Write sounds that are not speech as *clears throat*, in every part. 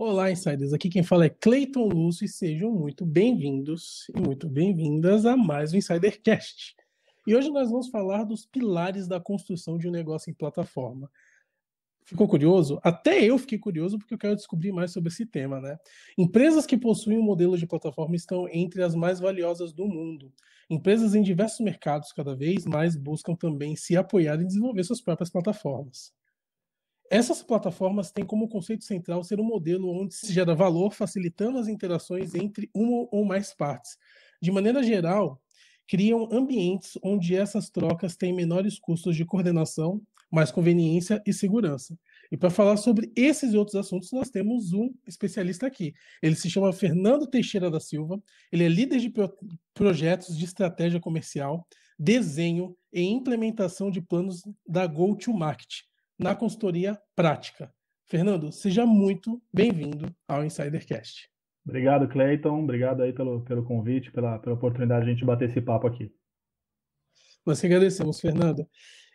Olá, insiders. Aqui quem fala é Cleiton Lúcio e sejam muito bem-vindos e muito bem-vindas a mais um Insidercast. E hoje nós vamos falar dos pilares da construção de um negócio em plataforma. Ficou curioso? Até eu fiquei curioso porque eu quero descobrir mais sobre esse tema, né? Empresas que possuem um modelo de plataforma estão entre as mais valiosas do mundo. Empresas em diversos mercados cada vez mais buscam também se apoiar e desenvolver suas próprias plataformas. Essas plataformas têm como conceito central ser um modelo onde se gera valor facilitando as interações entre uma ou mais partes. De maneira geral, criam ambientes onde essas trocas têm menores custos de coordenação, mais conveniência e segurança. E para falar sobre esses e outros assuntos, nós temos um especialista aqui. Ele se chama Fernando Teixeira da Silva, ele é líder de pro projetos de estratégia comercial, desenho e implementação de planos da Go to Market na consultoria prática. Fernando, seja muito bem-vindo ao Insidercast. Obrigado, Cleiton. Obrigado aí pelo, pelo convite, pela, pela oportunidade de a gente bater esse papo aqui. Nós agradecemos, Fernando.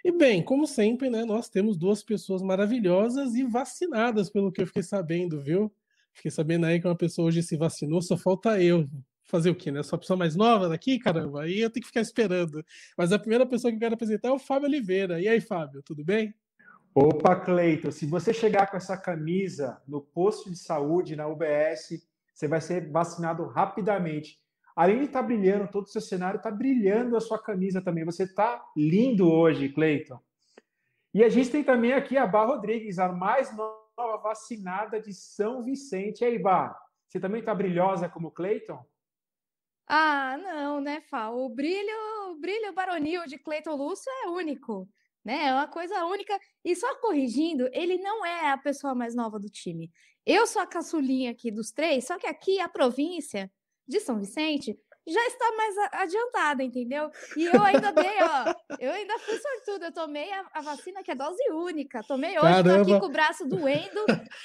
E bem, como sempre, né, nós temos duas pessoas maravilhosas e vacinadas, pelo que eu fiquei sabendo, viu? Fiquei sabendo aí que uma pessoa hoje se vacinou, só falta eu. Fazer o quê, né? Sou a pessoa mais nova daqui, caramba, aí eu tenho que ficar esperando. Mas a primeira pessoa que eu quero apresentar é o Fábio Oliveira. E aí, Fábio, tudo bem? Opa, Cleiton, se você chegar com essa camisa no posto de saúde, na UBS, você vai ser vacinado rapidamente. Além de estar tá brilhando, todo o seu cenário está brilhando a sua camisa também. Você está lindo hoje, Cleiton. E a gente tem também aqui a Bar Rodrigues, a mais nova vacinada de São Vicente. E aí, Bar, você também está brilhosa como Cleiton? Ah, não, né, Fá? O brilho, o brilho baronil de Cleiton Lúcio é único né? É uma coisa única. E só corrigindo, ele não é a pessoa mais nova do time. Eu sou a caçulinha aqui dos três, só que aqui a província de São Vicente já está mais adiantada, entendeu? E eu ainda dei, ó, eu ainda fui sortuda, eu tomei a, a vacina que é dose única, tomei hoje, Caramba. tô aqui com o braço doendo,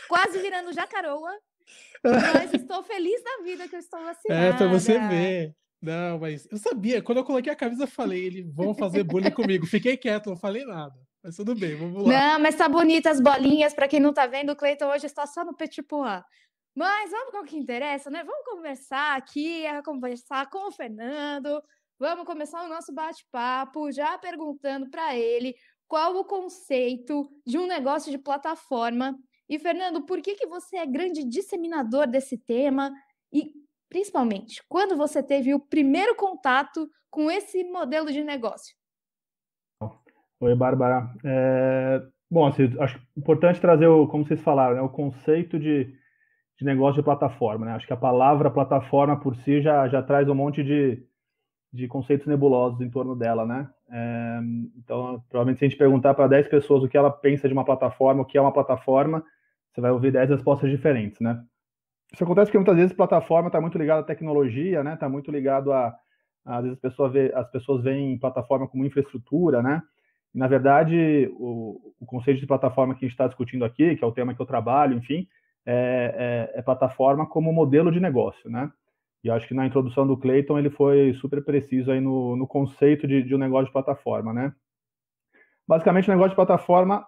quase virando jacaroa, mas estou feliz da vida que eu estou é, vacinada. É, para você ver. Não, mas eu sabia, quando eu coloquei a camisa, eu falei, eles vão fazer bullying comigo. Fiquei quieto, não falei nada. Mas tudo bem, vamos lá. Não, mas tá bonita as bolinhas, para quem não tá vendo, o Cleiton hoje está só no Petit tipo, Mas vamos com o que interessa, né? Vamos conversar aqui, é, conversar com o Fernando. Vamos começar o nosso bate-papo, já perguntando para ele qual o conceito de um negócio de plataforma. E, Fernando, por que, que você é grande disseminador desse tema? E Principalmente quando você teve o primeiro contato com esse modelo de negócio. Oi, Bárbara. É... Bom, assim, acho importante trazer, o, como vocês falaram, né, o conceito de, de negócio de plataforma. Né? Acho que a palavra plataforma por si já, já traz um monte de, de conceitos nebulosos em torno dela. Né? É... Então, provavelmente, se a gente perguntar para 10 pessoas o que ela pensa de uma plataforma, o que é uma plataforma, você vai ouvir 10 respostas diferentes. Né? Isso acontece porque muitas vezes a plataforma está muito ligada à tecnologia, né? Está muito ligado a às vezes vê, as pessoas veem plataforma como infraestrutura, né? na verdade, o, o, conceito de plataforma que a gente está discutindo aqui, que é o tema que eu trabalho, enfim, é, é, é plataforma como modelo de negócio, né? E acho que na introdução do Clayton ele foi super preciso aí no, no conceito de, de um negócio de plataforma, né? Basicamente, o negócio de plataforma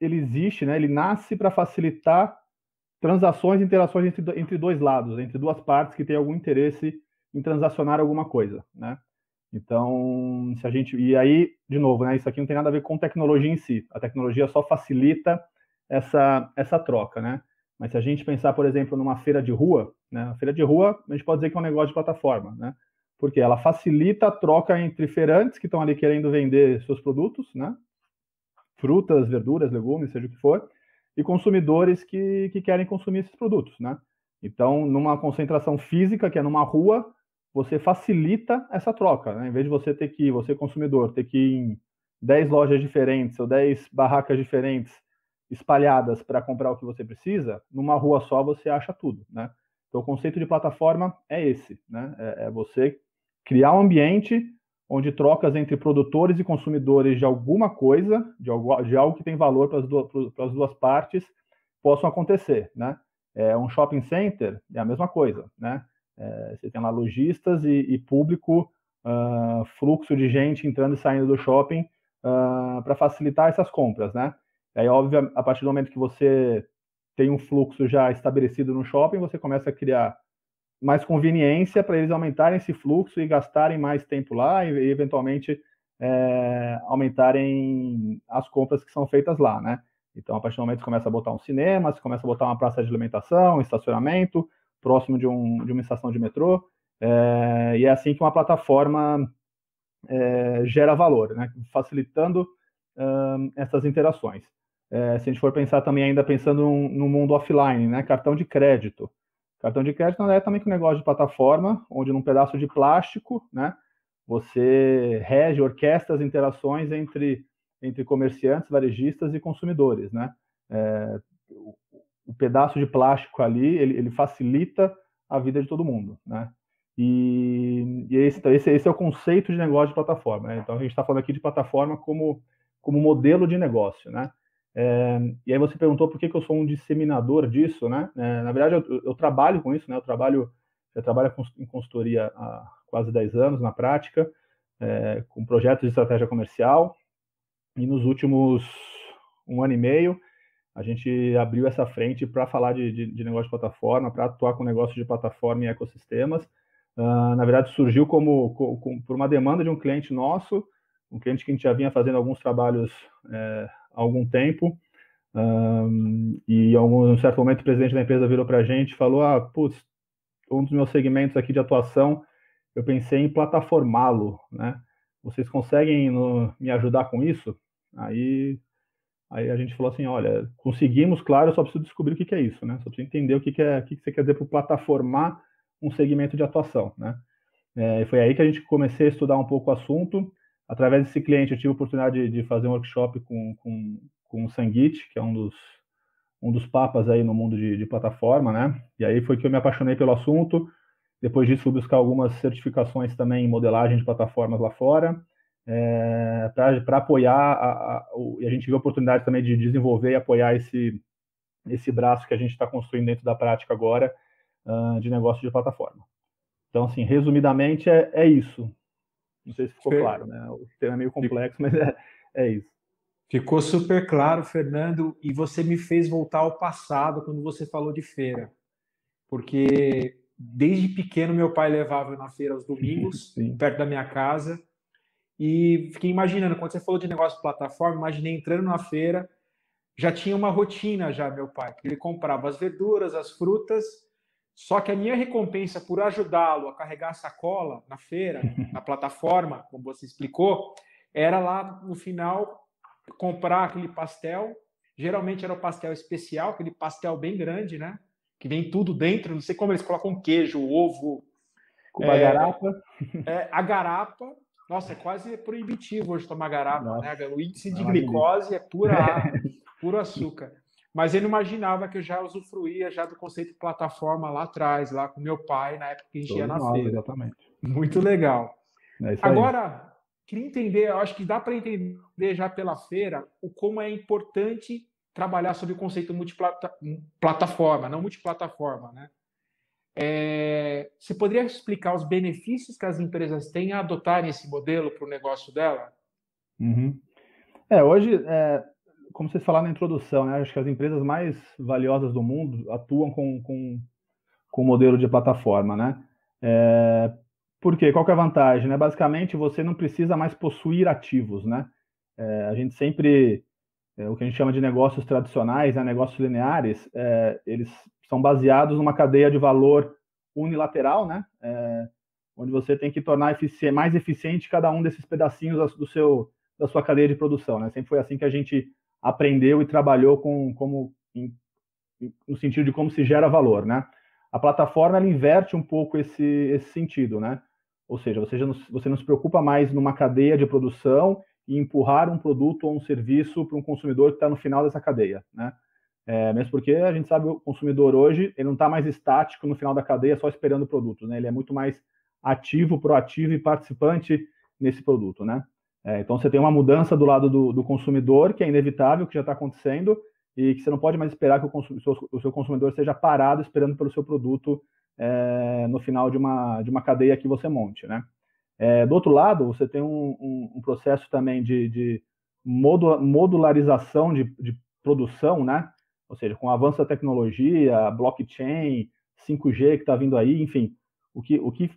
ele existe, né? Ele nasce para facilitar transações e interações entre, entre dois lados, entre duas partes que têm algum interesse em transacionar alguma coisa, né? Então, se a gente e aí, de novo, né? Isso aqui não tem nada a ver com tecnologia em si. A tecnologia só facilita essa essa troca, né? Mas se a gente pensar, por exemplo, numa feira de rua, né? A feira de rua, a gente pode dizer que é um negócio de plataforma, né? Porque ela facilita a troca entre feirantes que estão ali querendo vender seus produtos, né? Frutas, verduras, legumes, seja o que for, e consumidores que, que querem consumir esses produtos, né? Então, numa concentração física, que é numa rua, você facilita essa troca, né? Em vez de você ter que, você consumidor, ter que ir em 10 lojas diferentes ou 10 barracas diferentes espalhadas para comprar o que você precisa, numa rua só você acha tudo, né? Então, o conceito de plataforma é esse, né? É, é você criar um ambiente onde trocas entre produtores e consumidores de alguma coisa, de algo, de algo que tem valor para as duas, duas partes, possam acontecer, né? É, um shopping center é a mesma coisa, né? É, você tem lá lojistas e, e, público, uh, fluxo de gente entrando e saindo do shopping uh, ah, para facilitar essas compras, né? aí, óbvio, a partir do momento que você tem um fluxo já estabelecido no shopping, você começa a criar mais conveniência para eles aumentarem esse fluxo e gastarem mais tempo lá e, eventualmente, é, aumentarem as compras que são feitas lá, né? Então, a partir do momento que você começa a botar um cinema, você começa a botar uma praça de alimentação, um estacionamento, próximo de, um, de uma estação de metrô, é, e é assim que uma plataforma é, gera valor, né? facilitando um, essas interações. É, se a gente for pensar também ainda pensando no, no mundo offline, né? cartão de crédito. Cartão de crédito é também é um negócio de plataforma, onde num pedaço de plástico, né, você rege, orquestra as interações entre, entre comerciantes, varejistas e consumidores, né? É, o, o, pedaço de plástico ali, ele, ele, facilita a vida de todo mundo, né? E, e é esse, então, esse, esse, é o conceito de negócio de plataforma. Né? Então, a gente está falando aqui de plataforma como, como modelo de negócio, né? É, e aí você perguntou por que, que eu sou um disseminador disso, né? É, na verdade, eu, eu, trabalho com isso, né? Eu trabalho, eu trabalho em consultoria há quase 10 anos na prática, é, com projetos de estratégia comercial. E nos últimos um ano e meio, a gente abriu essa frente para falar de, de, de, negócio de plataforma, para atuar com negócio de plataforma e ecossistemas. Uh, na verdade, surgiu como, como, como, por uma demanda de um cliente nosso, um cliente que a gente já vinha fazendo alguns trabalhos algum tempo. Um, e algum, em um certo momento o presidente da empresa virou para a gente e falou: Ah, putz, um dos meus segmentos aqui de atuação, eu pensei em plataformá-lo, né? Vocês conseguem no, me ajudar com isso? Aí, aí a gente falou assim: Olha, conseguimos, claro, só preciso descobrir o que, que é isso, né? Só preciso entender o que, que, é, o que, que você quer dizer por plataformar um segmento de atuação, né? É, foi aí que a gente comecei a estudar um pouco o assunto através desse cliente, eu tive a oportunidade de, de fazer um workshop com, com, com o Sanguit, que é um dos, um dos papas aí no mundo de, de, plataforma, né? E aí foi que eu me apaixonei pelo assunto. Depois disso, fui buscar algumas certificações também em modelagem de plataformas lá fora, é, eh, para apoiar, a, a, o, e a gente viu a oportunidade também de desenvolver e apoiar esse, esse braço que a gente está construindo dentro da prática agora uh, de negócio de plataforma. Então, assim, resumidamente, é, é isso. Não sei se ficou Fer... claro, né? O tema é meio complexo, mas é, é isso. Ficou super claro, Fernando, e você me fez voltar ao passado quando você falou de feira. Porque desde pequeno meu pai levava na feira aos domingos, *laughs* Sim. perto da minha casa. E fiquei imaginando, quando você falou de negócio de plataforma, imaginei entrando na feira, já tinha uma rotina já meu pai, ele comprava as verduras, as frutas só que a minha recompensa por ajudá-lo a carregar a sacola na feira, *laughs* na plataforma, como você explicou, era lá no final comprar aquele pastel. Geralmente era o pastel especial, aquele pastel bem grande, né? Que vem tudo dentro. Não sei como eles colocam queijo, ovo. Com é, a garapa. É, a garapa. Nossa, é quase proibitivo hoje tomar garapa, Nossa, né? O índice de glicose é pura, *laughs* puro açúcar. Mas eu não imaginava que eu já usufruía já do conceito de plataforma lá atrás, lá com meu pai, na época que a gente Todo ia na mal, feira. Exatamente. Muito legal. É Agora, aí. queria entender, acho que dá para entender já pela feira o como é importante trabalhar sobre o conceito multiplataforma, não multiplataforma, né? É, você poderia explicar os benefícios que as empresas têm a adotarem esse modelo para o negócio dela? Uhum. É, hoje, é, como vocês falaram na introdução, né, acho que as empresas mais valiosas do mundo atuam com, com, com o modelo de plataforma, né? É, por quê? Qual é a vantagem? Né? Basicamente, você não precisa mais possuir ativos, né? É, a gente sempre, é, o que a gente chama de negócios tradicionais, né, negócios lineares, é, eles são baseados numa cadeia de valor unilateral, né? É, onde você tem que tornar mais eficiente cada um desses pedacinhos do seu, da sua cadeia de produção, né? Sempre foi assim que a gente aprendeu e trabalhou com como em, no sentido de como se gera valor, né? A plataforma ela inverte um pouco esse, esse sentido, né? Ou seja, você, não, você não se preocupa mais numa cadeia de produção e empurrar um produto ou um serviço para um consumidor que está no final dessa cadeia, né? É, mesmo porque a gente sabe o consumidor hoje ele não está mais estático no final da cadeia só esperando produtos, né? Ele é muito mais ativo, proativo e participante nesse produto, né? É, então você tem uma mudança do lado do, do consumidor, que é inevitável, que já está acontecendo, e que você não pode mais esperar que o, seu, o seu consumidor seja parado esperando pelo seu produto é, no final de uma, de uma cadeia que você monte. Né? É, do outro lado, você tem um, um, um processo também de, de modularização de, de, produção, né? ou seja, com o avanço da tecnologia, blockchain, 5G que está vindo aí, enfim, o que, o que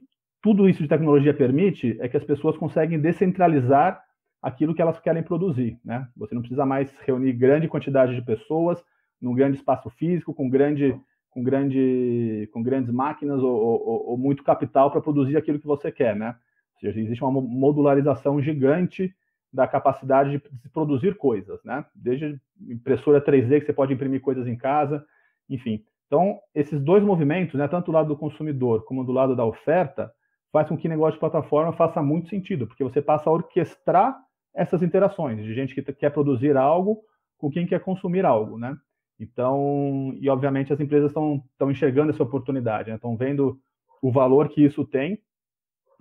tudo isso de tecnologia permite é que as pessoas conseguem descentralizar aquilo que elas querem produzir. Né? Você não precisa mais reunir grande quantidade de pessoas num grande espaço físico, com, grande, com, grande, com grandes máquinas ou, ou, ou muito capital para produzir aquilo que você quer. Né? Ou seja, existe uma modularização gigante da capacidade de produzir coisas, né? Desde impressora 3D que você pode imprimir coisas em casa, enfim. Então, esses dois movimentos, né, tanto do lado do consumidor como do lado da oferta, faz com que negócio de plataforma faça muito sentido, porque você passa a orquestrar essas interações de gente que quer produzir algo com quem quer consumir algo, né? Então, e obviamente as empresas estão enxergando essa oportunidade, né? estão né? vendo o valor que isso tem,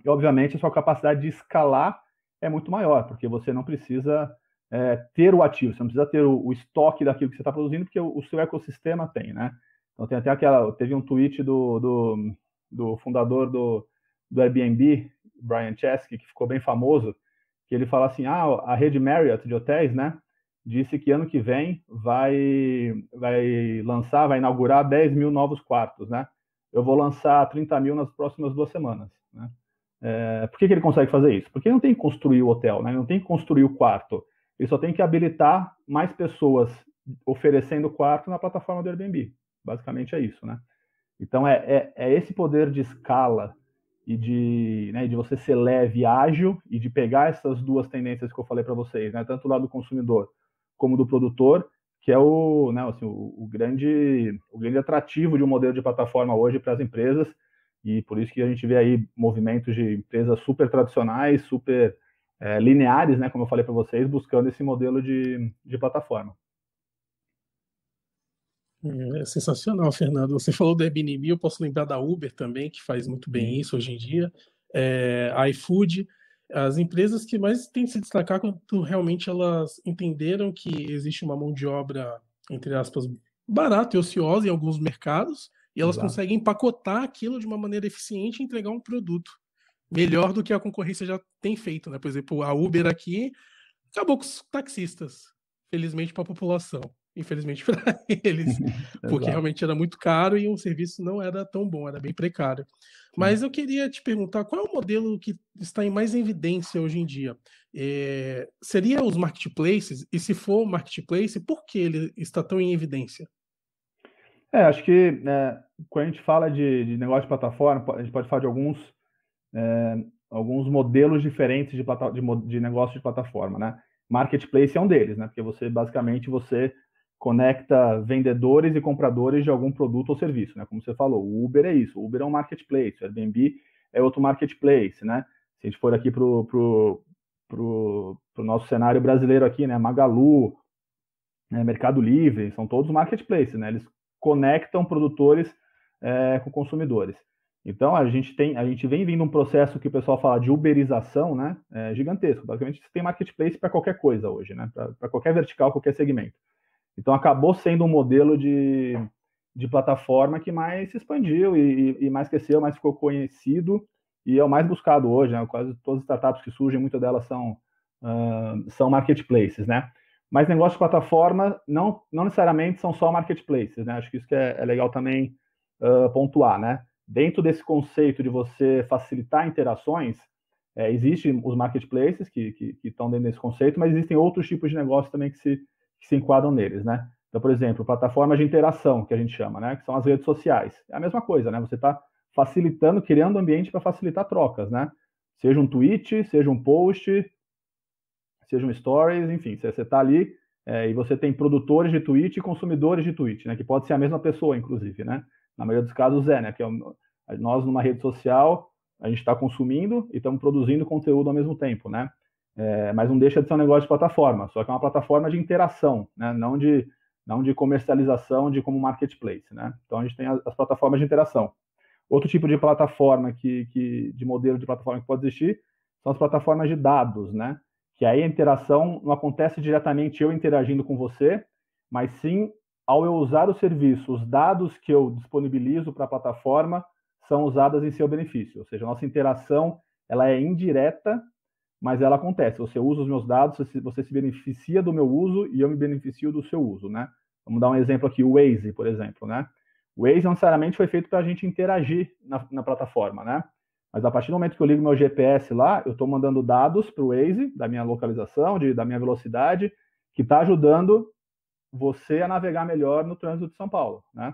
e obviamente a sua capacidade de escalar é muito maior, porque você não precisa é, ter o ativo, você não precisa ter o, o estoque daquilo que você está produzindo, porque o, o, seu ecossistema tem, né? Então tem até aquela, teve um tweet do, do, do fundador do, do Airbnb, Brian Chesky, que ficou bem famoso, que ele fala assim: ah, a rede Marriott de hotéis, né? Disse que ano que vem vai, vai lançar, vai inaugurar 10 mil novos quartos, né? Eu vou lançar 30 mil nas próximas duas semanas, né? É, por que, que ele consegue fazer isso? Porque ele não tem que construir o hotel, né? Ele não tem que construir o quarto. Ele só tem que habilitar mais pessoas oferecendo quarto na plataforma do Airbnb. Basicamente é isso, né? Então é, é, é esse poder de escala e de, né, de você ser leve e ágil e de pegar essas duas tendências que eu falei para vocês, né, tanto lá lado do consumidor como do produtor, que é o, né, assim, o, o, grande, o grande atrativo de um modelo de plataforma hoje para as empresas e por isso que a gente vê aí movimentos de empresas super tradicionais, super é, lineares, né, como eu falei para vocês, buscando esse modelo de, de plataforma. É, é sensacional, Fernando. Você falou da Airbnb, eu posso lembrar da Uber também, que faz muito bem uhum. isso hoje em dia, é, iFood, as empresas que mais têm se destacar quando realmente elas entenderam que existe uma mão de obra, entre aspas, barata e ociosa em alguns mercados, e elas Exato. conseguem empacotar aquilo de uma maneira eficiente e entregar um produto melhor do que a concorrência já tem feito, né? Por exemplo, a Uber aqui acabou com os taxistas, felizmente para a população infelizmente *laughs* para eles, *laughs* porque realmente era muito caro e o serviço não era tão bom, era bem precário. Mas eu queria te perguntar qual é o modelo que está em mais evidência hoje em dia? É, seria os marketplaces? E se for marketplace, por que ele está tão em evidência? É, acho que né, quando a gente fala de, de, negócio de plataforma, a gente pode falar de alguns, é, alguns modelos diferentes de, de, de negócio de plataforma, né? Marketplace é um deles, né? Porque você basicamente você conecta vendedores e compradores de algum produto ou serviço, né? Como você falou, o Uber é isso, o Uber é um marketplace, o Airbnb é outro marketplace, né? Se a gente for aqui para o nosso cenário brasileiro aqui, né? Magalu, né? Mercado Livre, são todos marketplaces, né? Eles conectam produtores é, com consumidores. Então a gente tem, a gente vem vindo um processo que o pessoal fala de uberização, né? É gigantesco. Basicamente você tem marketplace para qualquer coisa hoje, né? Para qualquer vertical, qualquer segmento. Então acabou sendo um modelo de, de plataforma que mais se expandiu e, e mais cresceu, mais ficou conhecido e é o mais buscado hoje. Né? Quase todas as startups que surgem, muitas delas são, uh, são marketplaces, né? Mas negócio de plataforma não, não necessariamente são só marketplaces, né? Acho que isso que é, é legal também uh, pontuar, né? Dentro desse conceito de você facilitar interações, é, existem os marketplaces que, que, que estão dentro desse conceito, mas existem outros tipos de negócio também que se, que se enquadram neles, né? Então, por exemplo, plataformas de interação, que a gente chama, né? Que são as redes sociais. É a mesma coisa, né? Você está facilitando, criando ambiente para facilitar trocas, né? Seja um tweet, seja um post, seja um stories, enfim, você está ali é, e você tem produtores de tweet e consumidores de tweet, né? Que pode ser a mesma pessoa, inclusive, né? Na maioria dos casos é, né? Que é um, nós, numa rede social, a gente está consumindo e estamos produzindo conteúdo ao mesmo tempo, né? É, mas não deixa de ser um negócio de plataforma, só que é uma plataforma de interação, né? não, de, não de comercialização de como marketplace. Né? Então a gente tem as, as plataformas de interação. Outro tipo de plataforma que, que, de modelo de plataforma que pode existir são as plataformas de dados, né? Que aí a interação não acontece diretamente eu interagindo com você, mas sim ao eu usar o serviço, os dados que eu disponibilizo para a plataforma são usadas em seu benefício, ou seja, a nossa interação ela é indireta mas ela acontece. Você usa os meus dados, você se beneficia do meu uso e eu me beneficio do seu uso, né? Vamos dar um exemplo aqui, o Waze, por exemplo, né? O Waze não necessariamente foi feito para a gente interagir na, na, plataforma, né? Mas a partir do momento que eu ligo meu GPS lá, eu estou mandando dados para o Waze, da minha localização, de, da minha velocidade, que está ajudando você a navegar melhor no trânsito de São Paulo, né?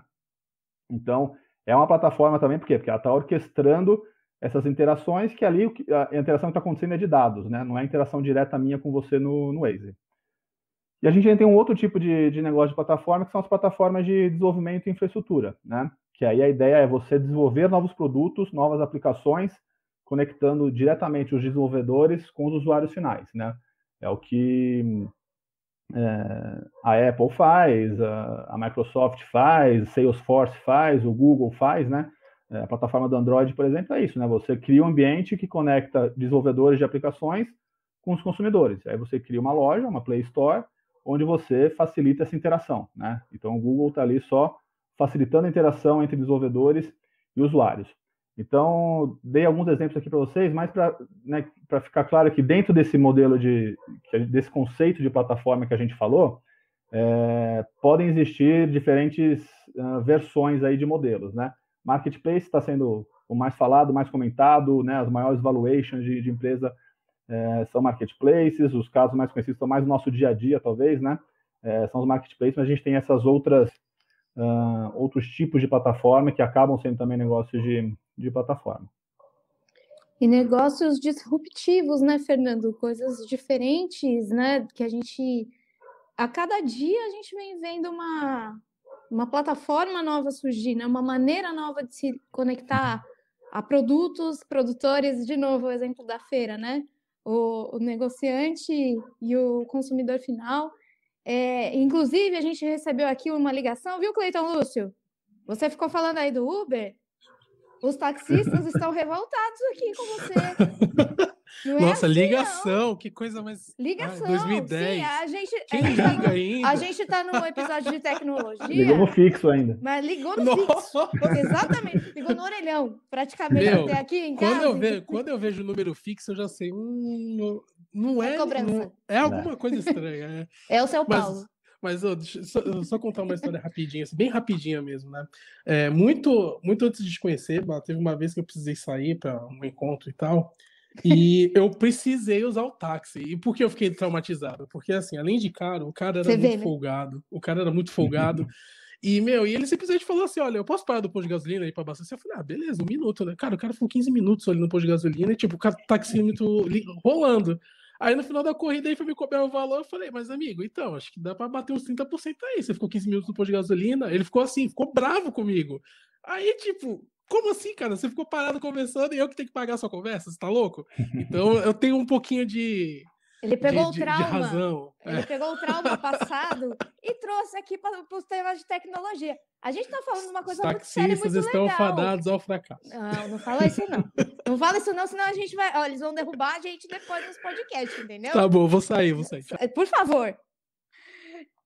Então, é uma plataforma também, por quê? Porque ela está orquestrando essas interações, que ali a interação que está acontecendo é de dados, né? não é interação direta minha com você no, no Waze. E a gente ainda tem um outro tipo de, de negócio de plataforma, que são as plataformas de desenvolvimento e infraestrutura, né? que aí a ideia é você desenvolver novos produtos, novas aplicações, conectando diretamente os desenvolvedores com os usuários finais. Né? É o que é, a Apple faz, a, a Microsoft faz, Salesforce faz, o Google faz, né? É, a plataforma do Android, por exemplo, é isso, né? Você cria um ambiente que conecta desenvolvedores de aplicações com os consumidores. Aí você cria uma loja, uma Play Store, onde você facilita essa interação, né? Então o Google está ali só facilitando a interação entre desenvolvedores e usuários. Então, dei alguns exemplos aqui para vocês, mas para né, ficar claro que dentro desse modelo de desse conceito de plataforma que a gente falou, é, podem existir diferentes uh, versões aí de modelos, né? Marketplace está sendo o mais falado, o mais comentado, né? As maiores valuations de, de empresa é, são marketplaces, os casos mais conhecidos são mais no nosso dia a dia, talvez, né? É, são os marketplaces, mas a gente tem essas outras uh, outros tipos de plataforma que acabam sendo também negócios de, de plataforma. E negócios disruptivos, né, Fernando? Coisas diferentes, né? Que a gente a cada dia a gente vem vendo uma uma plataforma nova surgindo, né? uma maneira nova de se conectar a produtos, produtores, de novo, o exemplo da feira, né? O, o negociante e o consumidor final. É, inclusive, a gente recebeu aqui uma ligação, viu, Cleiton Lúcio? Você ficou falando aí do Uber? Os taxistas estão revoltados aqui com você. *laughs* É Nossa, assim, ligação, não. que coisa mais. Ligação, Ai, 2010. Sim, a gente. Quem a tá liga tá, ainda? A gente tá num episódio de tecnologia. Ligou no fixo ainda. Mas ligou no Nossa. fixo. Exatamente. Ligou no orelhão, praticamente Meu, até aqui em quando casa. Eu quando eu vejo o número fixo, eu já sei. Hum, não é. É, não, é alguma coisa estranha. É, é o seu Paulo. Mas eu, só, eu só contar uma história rapidinha, assim, bem rapidinha mesmo, né? É, muito, muito antes de te conhecer, teve uma vez que eu precisei sair para um encontro e tal. E *laughs* eu precisei usar o táxi. E por que eu fiquei traumatizado? Porque, assim, além de caro, o cara era Você muito vê, né? folgado. O cara era muito folgado. *laughs* E, meu, e ele simplesmente falou assim: olha, eu posso parar do posto de gasolina aí pra abastecer? Eu falei, ah, beleza, um minuto, né? Cara, o cara ficou 15 minutos ali no posto de gasolina, e, tipo, o taxímetro rolando. Aí no final da corrida ele foi me cobrar o valor, eu falei, mas amigo, então, acho que dá para bater uns 30% aí. Você ficou 15 minutos no posto de gasolina. Ele ficou assim, ficou bravo comigo. Aí, tipo, como assim, cara? Você ficou parado conversando e eu que tenho que pagar a sua conversa? Você tá louco? Então eu tenho um pouquinho de ele pegou de, o trauma. De, de razão. Ele é. pegou o trauma *laughs* passado e trouxe aqui para os temas de tecnologia. A gente está falando uma coisa muito séria, muito legal. estão fadados ao fracasso. Não, não fala isso não. *laughs* Não fala isso não, senão a gente vai... Ó, eles vão derrubar a gente depois nos podcasts, entendeu? Tá bom, vou sair, vou sair. É, por favor.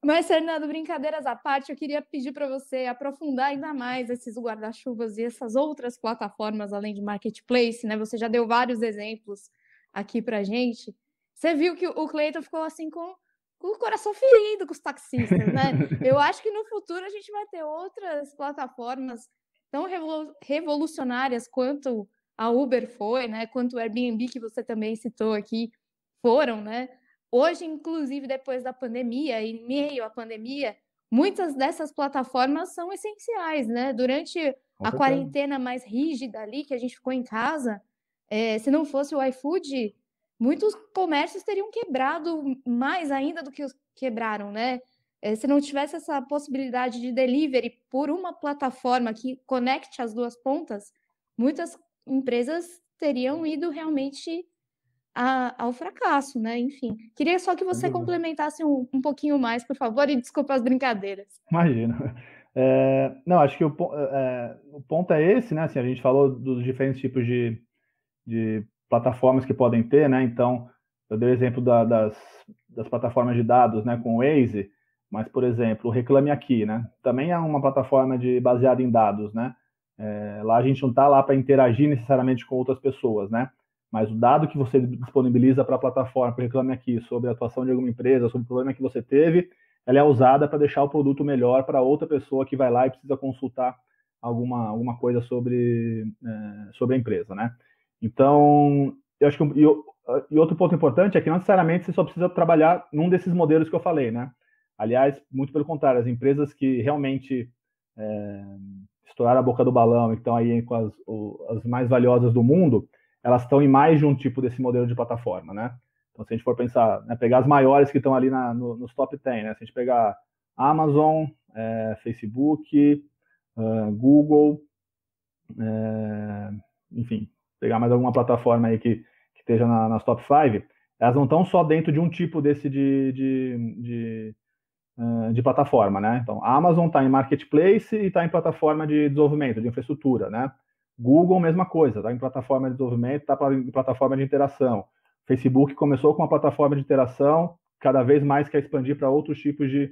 Mas, Fernando, brincadeiras à parte, eu queria pedir para você aprofundar ainda mais esses guarda-chuvas e essas outras plataformas, além de marketplace, né? Você já deu vários exemplos aqui para a gente, você viu que o Cleiton ficou assim com, com o coração ferido com os taxistas, né? *laughs* Eu acho que no futuro a gente vai ter outras plataformas tão revolucionárias quanto a Uber foi, né? Quanto o Airbnb que você também citou aqui foram, né? Hoje, inclusive, depois da pandemia, em meio à pandemia, muitas dessas plataformas são essenciais, né? Durante a quarentena mais rígida ali, que a gente ficou em casa, é, se não fosse o iFood, muitos comércios teriam quebrado mais ainda do que os quebraram, né? Eh, se não tivesse essa possibilidade de delivery por uma plataforma que conecte as duas pontas, muitas empresas teriam ido realmente a, ao fracasso, né? Enfim, queria só que você complementasse um, um pouquinho mais, por favor, e desculpa as brincadeiras. Imagina. *laughs* É, não, acho que o, é, o ponto é esse, né? Assim, a gente falou dos diferentes tipos de, de plataformas que podem ter, né? Então, eu dei o exemplo da, das, das plataformas de dados, né, com o Waze, mas, por exemplo, o Reclame Aqui, né? Também é uma plataforma de, baseada em dados, né? É, lá a gente não está lá para interagir necessariamente com outras pessoas, né? Mas o dado que você disponibiliza para a plataforma, para o Reclame Aqui, sobre a atuação de alguma empresa, sobre o problema que você teve, ela é usada para deixar o produto melhor para outra pessoa que vai lá e precisa consultar alguma, alguma coisa sobre, é, sobre a empresa, né? Então, eu acho que ah, e outro ponto importante é que não necessariamente você só precisa trabalhar num desses modelos que eu falei, né? Aliás, muito pelo contrário, as empresas que realmente é, estouraram a boca do balão e estão aí com as, o, as, mais valiosas do mundo, elas estão em mais de um tipo desse modelo de plataforma, né? Então, se a gente for pensar, né, pegar as maiores que estão ali na, no, nos top 10, né? Se a gente pegar Amazon, é, Facebook, ah, Google, eh, enfim, pegar mais alguma plataforma aí que, que esteja na, nas top 5, elas não estão só dentro de um tipo desse de, de, de, de plataforma, né? Então, a Amazon está em marketplace e está em plataforma de desenvolvimento, de infraestrutura, né? Google, mesma coisa, está em plataforma de desenvolvimento, está em plataforma de interação. Facebook começou com uma plataforma de interação, cada vez mais quer expandir para outros tipos de,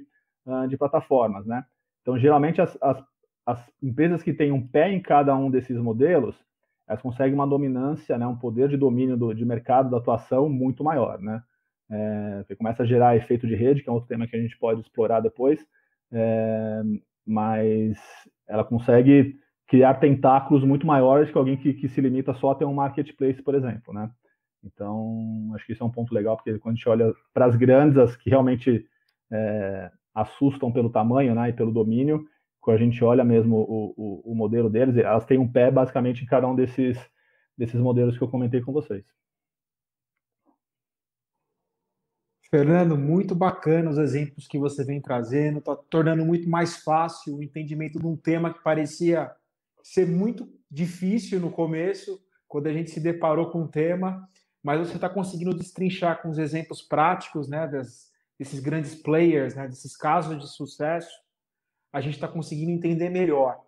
de plataformas, né? Então, geralmente, as, as, as empresas que têm um pé em cada um desses modelos, elas conseguem uma dominância, né, um poder de domínio do, de mercado, da atuação muito maior. Né? É, você começa a gerar efeito de rede, que é outro tema que a gente pode explorar depois, é, mas ela consegue criar tentáculos muito maiores que alguém que, que, se limita só a ter um marketplace, por exemplo. Né? Então, acho que isso é um ponto legal, porque quando a gente olha para as grandes, as que realmente é, assustam pelo tamanho né, e pelo domínio, quando a gente olha mesmo o, o, o, modelo deles, elas têm um pé basicamente em cada um desses, desses modelos que eu comentei com vocês. Fernando, muito bacana os exemplos que você vem trazendo, está tornando muito mais fácil o entendimento de um tema que parecia ser muito difícil no começo, quando a gente se deparou com o tema, mas você está conseguindo destrinchar com os exemplos práticos né, das, desses grandes players, né, desses casos de sucesso, a gente está conseguindo entender melhor.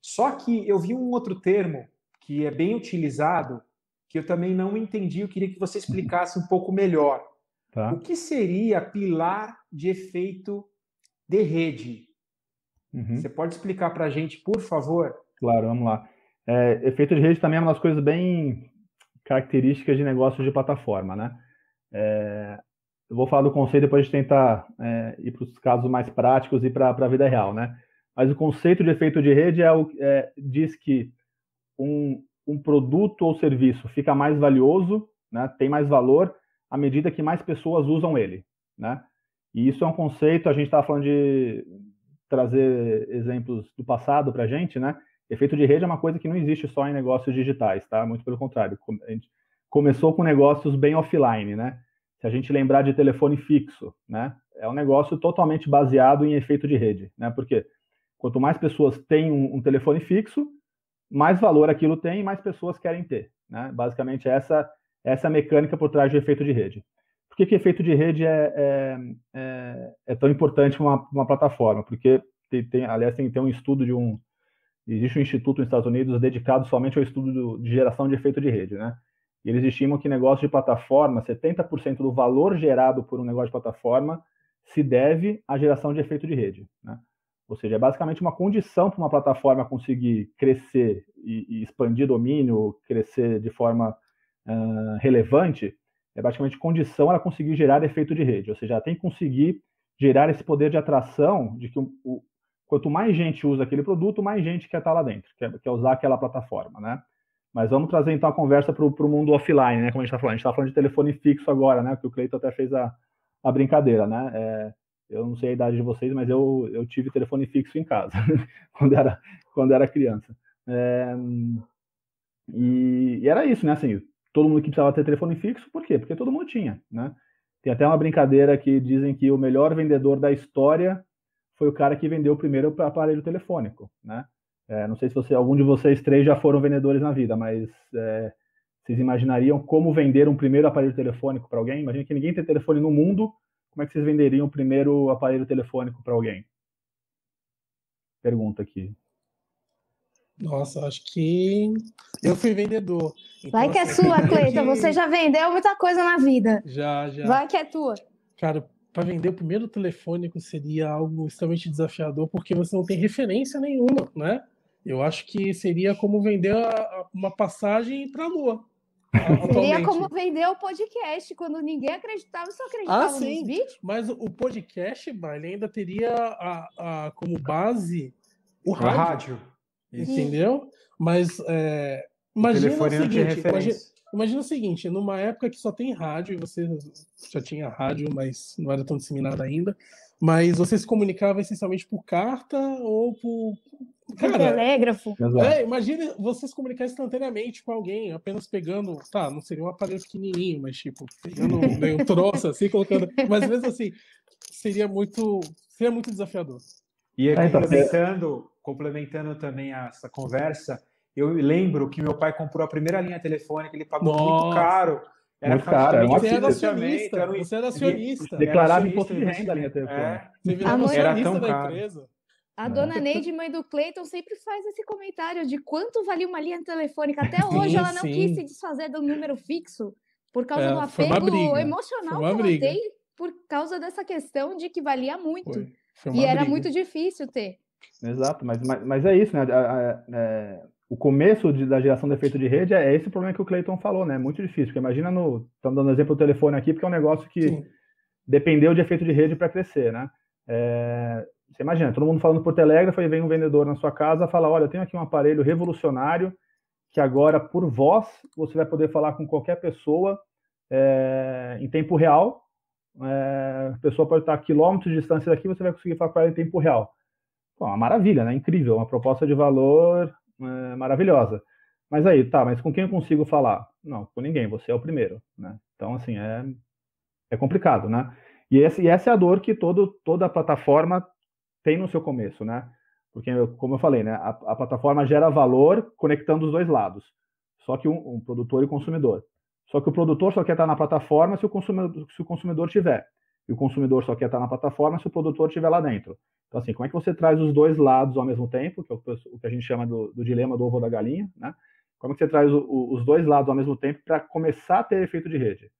Só que eu vi um outro termo que é bem utilizado, que eu também não entendi, eu queria que você explicasse um pouco melhor. Tá. O que seria pilar de efeito de rede? Uhum. Você pode explicar para a gente, por favor? Claro, vamos lá. É, efeito de rede também é uma das coisas bem características de negócios de plataforma, né? É, eu vou falar do conceito depois a gente tentar é, ir para os casos mais práticos e para a vida real, né? Mas o conceito de efeito de rede é o, é, diz que um, um produto ou serviço fica mais valioso, né, tem mais valor à medida que mais pessoas usam ele, né? E isso é um conceito, a gente estava falando de trazer exemplos do passado para a gente, né? Efeito de rede é uma coisa que não existe só em negócios digitais, tá? Muito pelo contrário, a gente começou com negócios bem offline, né? se a gente lembrar de telefone fixo, né? É um negócio totalmente baseado em efeito de rede, né? Porque quanto mais pessoas têm um, um telefone fixo, mais valor aquilo tem e mais pessoas querem ter, né? Basicamente essa essa é mecânica por trás do efeito de rede. Por que, que efeito de rede é, é, é, é tão importante para uma, uma, plataforma? Porque tem, tem, aliás tem, tem um estudo de um existe um instituto nos Estados Unidos dedicado somente ao estudo de geração de efeito de rede, né? E eles estimam que negócio de plataforma, 70% do valor gerado por um negócio de plataforma se deve à geração de efeito de rede. Né? Ou seja, é basicamente uma condição para uma plataforma conseguir crescer e, e expandir domínio, crescer de forma uh, relevante, é basicamente condição ela conseguir gerar efeito de rede. Ou seja, ela tem que conseguir gerar esse poder de atração de que o, o quanto mais gente usa aquele produto, mais gente quer estar lá dentro, quer, quer usar aquela plataforma, né? Mas vamos trazer então a conversa para o mundo offline, né? Como a gente está falando. A gente está falando de telefone fixo agora, né? Que o Cleiton até fez a, a brincadeira, né? É, eu não sei a idade de vocês, mas eu, eu tive telefone fixo em casa *laughs* quando, era, quando era criança. É, e, e, era isso, né? Assim, todo mundo que precisava ter telefone fixo, por quê? Porque todo mundo tinha, né? Tem até uma brincadeira que dizem que o melhor vendedor da história foi o cara que vendeu o primeiro aparelho telefônico, né? É, não sei se você, algum de vocês três já foram vendedores na vida, mas é, vocês imaginariam como vender um primeiro aparelho telefônico para alguém? Imagina que ninguém tem telefone no mundo, como é que vocês venderiam o primeiro aparelho telefônico para alguém? Pergunta aqui. Nossa, acho que eu fui vendedor. Então... Vai que é assim, sua, *laughs* Cleita. Você já vendeu muita coisa na vida. Já, já. Vai que é tua. Cara, para vender o primeiro telefônico seria algo extremamente desafiador, porque você não tem referência nenhuma, né? Eu acho que seria como vender a, a, uma passagem para a Lua. *laughs* Seria como vender o podcast quando ninguém acreditava, só acreditava ah, sim. nos vídeos. Mas o podcast, ele ainda teria a, a, como base o rádio. rádio. Entendeu? Mas é, imagina o, o seguinte, imagina, imagina, o seguinte, numa época que só tem rádio, e você já tinha rádio, mas não era tão disseminado ainda, mas você se comunicava essencialmente por carta ou por. Cara, telégrafo. É, imagina você se comunicar instantaneamente com alguém, apenas pegando. Tá, não seria um aparelho pequenininho, mas tipo, pegando meio um né, *laughs* troço assim, colocando. Mas mesmo assim, seria muito, seria muito desafiador. E é ah, então, complementando, complementando também essa conversa, eu lembro que meu pai comprou a primeira linha telefônica, ele pagou Nossa. muito caro era muito caro, era você era acionista, era um... você era acionista. Declarava imposto de renda a linha telefônica. É, a era tão da caro. empresa. A dona é. Neide, mãe do Cleiton, sempre faz esse comentário de quanto valia uma linha telefônica. Até hoje ela não sim. quis se desfazer do número fixo por causa é, do apego emocional que ela tem por causa dessa questão de que valia muito. Foi. Foi e briga. era muito difícil ter. Exato, mas, mas, mas é isso, né? A, a, a, é, o começo de, da geração de efeito de rede é, é esse problema que o Clayton falou, né? Muito difícil, porque imagina no. Estamos dando exemplo do telefone aqui, porque é um negócio que Sim. dependeu de efeito de rede para crescer, né? É, você imagina, todo mundo falando por telégrafo e vem um vendedor na sua casa fala: olha, eu tenho aqui um aparelho revolucionário que agora, por voz, você vai poder falar com qualquer pessoa é, em tempo real. É, a pessoa pode estar a quilômetros de distância daqui, você vai conseguir falar com ela em tempo real. Bom, é uma maravilha, né? Incrível, uma proposta de valor é, maravilhosa. Mas aí, tá, mas com quem eu consigo falar? Não, com ninguém, você é o primeiro, né? Então, assim, é, é complicado, né? E, esse, e essa é a dor que todo, toda plataforma tem no seu começo, né? Porque, como eu falei, né, a, a plataforma gera valor conectando os dois lados, só que um, um, produtor e consumidor. Só que o produtor só quer estar na plataforma se o consumidor, se o consumidor tiver e o consumidor só quer estar na plataforma se o produtor estiver lá dentro. Então, assim, como é que você traz os dois lados ao mesmo tempo, que é o que a gente chama do, do dilema do ovo da galinha, né? Como é que você traz o, o, os dois lados ao mesmo tempo para começar a ter efeito de rede?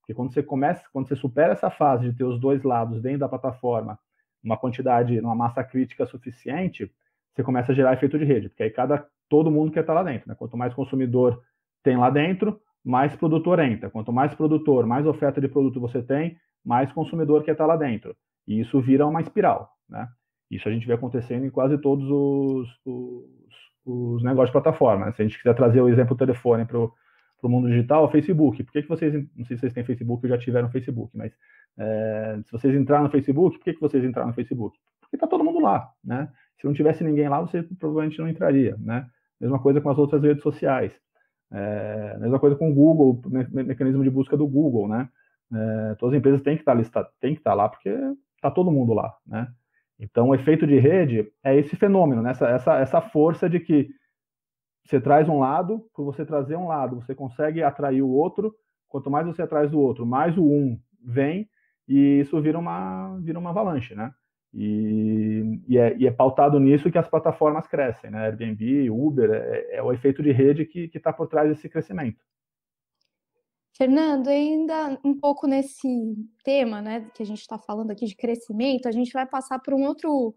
Porque quando você começa, quando você supera essa fase de ter os dois lados dentro da plataforma, uma quantidade, uma massa crítica suficiente, você começa a gerar efeito de rede, porque aí cada todo mundo quer estar lá dentro, né? Quanto mais consumidor tem lá dentro, mais produtor entra. Quanto mais produtor, mais oferta de produto você tem, mais consumidor quer estar lá dentro. E isso vira uma espiral, né? Isso a gente vê acontecendo em quase todos os, os, os negócios de plataforma. Né? Se a gente quiser trazer o exemplo do telefone para o mundo digital, o Facebook. Por que, que vocês, não sei se vocês têm Facebook ou já tiveram Facebook, mas é, se vocês entraram no Facebook, por que, que vocês entraram no Facebook? Porque está todo mundo lá, né? Se não tivesse ninguém lá, você provavelmente não entraria, né? Mesma coisa com as outras redes sociais. É, mesma coisa com o Google, me né, mecanismo de busca do Google, né? é, todas as empresas têm que estar tá lista, têm que estar tá lá, porque está todo mundo lá, né? Então, o efeito de rede é esse fenômeno, né? essa, essa, essa força de que você traz um lado, por você trazer um lado, você consegue atrair o outro. Quanto mais você atrai do outro, mais o um vem, e isso vira uma, vira uma avalanche, né? E, e, é, e é, pautado nisso que as plataformas crescem, né? Airbnb, Uber, é, é o efeito de rede que está por trás desse crescimento. Fernando, ainda um pouco nesse tema, né, que a gente está falando aqui de crescimento, a gente vai passar por um outro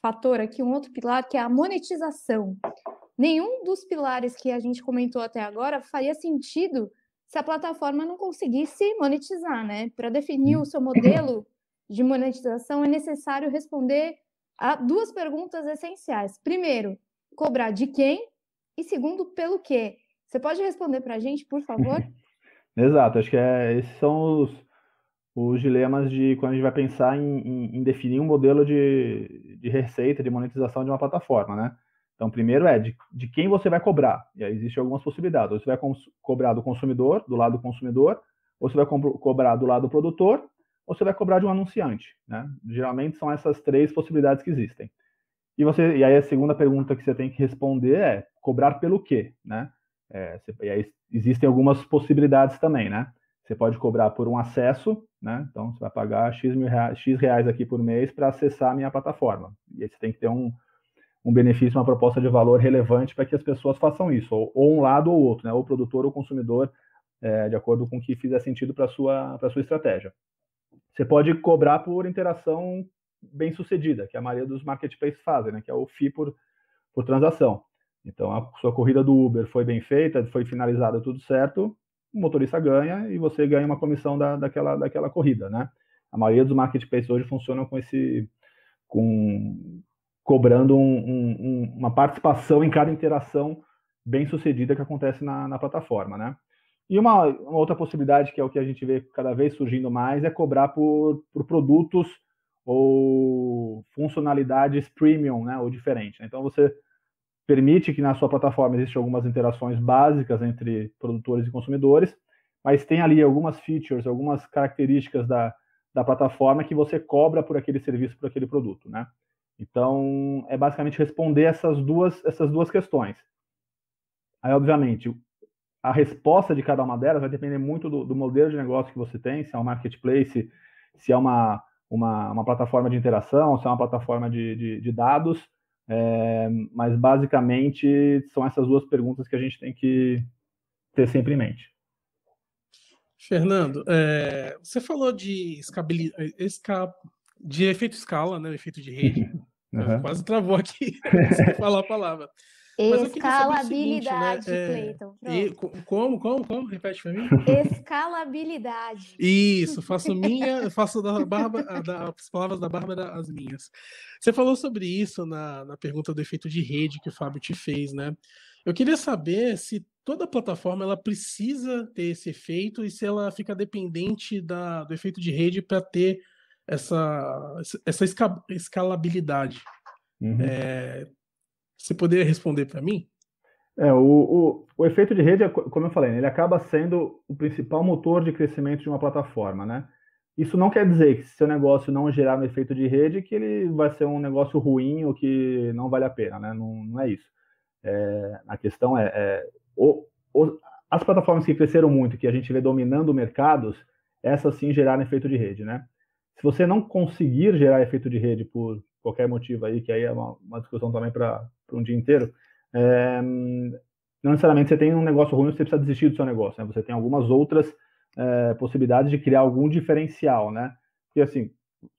fator aqui, um outro pilar, que é a monetização. Nenhum dos pilares que a gente comentou até agora faria sentido se a plataforma não conseguisse monetizar, né? Para definir o seu modelo de monetização, é necessário responder a duas perguntas essenciais. Primeiro, cobrar de quem? E segundo, pelo quê? Você pode responder para a gente, por favor? *laughs* Exato, acho que é, esses são os, os dilemas de quando a gente vai pensar em, em, em definir um modelo de, de receita, de monetização de uma plataforma, né? Então, primeiro é de, de quem você vai cobrar. E aí existem algumas possibilidades. Ou você vai cobrar do consumidor, do lado do consumidor, ou você vai cobrar do lado do produtor, ou você vai cobrar de um anunciante. Né? Geralmente são essas três possibilidades que existem. E, você, e aí a segunda pergunta que você tem que responder é cobrar pelo quê? Né? É, e aí existem algumas possibilidades também, né? Você pode cobrar por um acesso, né? Então você vai pagar X, reais, X reais aqui por mês para acessar a minha plataforma. E aí você tem que ter um, um benefício, uma proposta de valor relevante para que as pessoas façam isso, ou, ou, um lado ou outro, né? Ou o produtor ou o consumidor, é, de acordo com o que fizer sentido para a sua, sua estratégia. Você pode cobrar por interação bem sucedida, que a maioria dos marketplaces fazem, né? Que é o FII por, por transação. Então, a sua corrida do Uber foi bem feita, foi finalizada tudo certo, o motorista ganha e você ganha uma comissão da, daquela, daquela corrida, né? A maioria dos marketplaces hoje funcionam com esse... com cobrando um, um, uma participação em cada interação bem sucedida que acontece na, na plataforma, né? E uma, uma, outra possibilidade, que é o que a gente vê cada vez surgindo mais, é cobrar por, por produtos ou funcionalidades premium, né? Ou diferente. Então, você permite que na sua plataforma existam algumas interações básicas entre produtores e consumidores, mas tem ali algumas features, algumas características da, da plataforma que você cobra por aquele serviço, por aquele produto, né? Então, é basicamente responder essas duas, essas duas questões. Aí, obviamente, a resposta de cada uma delas vai depender muito do, do modelo de negócio que você tem, se é um marketplace, se é uma, uma, uma plataforma de interação, se é uma plataforma de, de, de dados. É, mas basicamente são essas duas perguntas que a gente tem que ter sempre em mente. Fernando, é, você falou de, esca, de efeito escala, né, efeito de rede. Uhum. *laughs* Quase travou aqui *laughs* sem falar a palavra. Né, escalabilidade, né? Cleiton. E, como, como, como? Repete para mim. Escalabilidade. Isso, faço minha, faço da da, as palavras da Bárbara as minhas. Você falou sobre isso na, na pergunta do efeito de rede que o Fábio te fez, né? Eu queria saber se toda plataforma ela precisa ter esse efeito e se ela fica dependente da, do efeito de rede para ter essa, essa escalabilidade. Uhum. É, você poderia responder para mim? É, o, o, o, efeito de rede, é como eu falei, né? ele acaba sendo o principal motor de crescimento de uma plataforma, né? Isso não quer dizer que se seu negócio não gerar um efeito de rede, que ele vai ser um negócio ruim ou que não vale a pena, né? Não, não é isso. É, a questão é, é o, o, as plataformas que cresceram muito, que a gente vê dominando mercados, essas sim geraram efeito de rede, né? Se você não conseguir gerar efeito de rede por qualquer motivo aí, que aí é uma, uma discussão também para um dia inteiro, é, não necessariamente você tem um negócio ruim, você precisa desistir do seu negócio, né? Você tem algumas outras é, possibilidades de criar algum diferencial, né? E assim,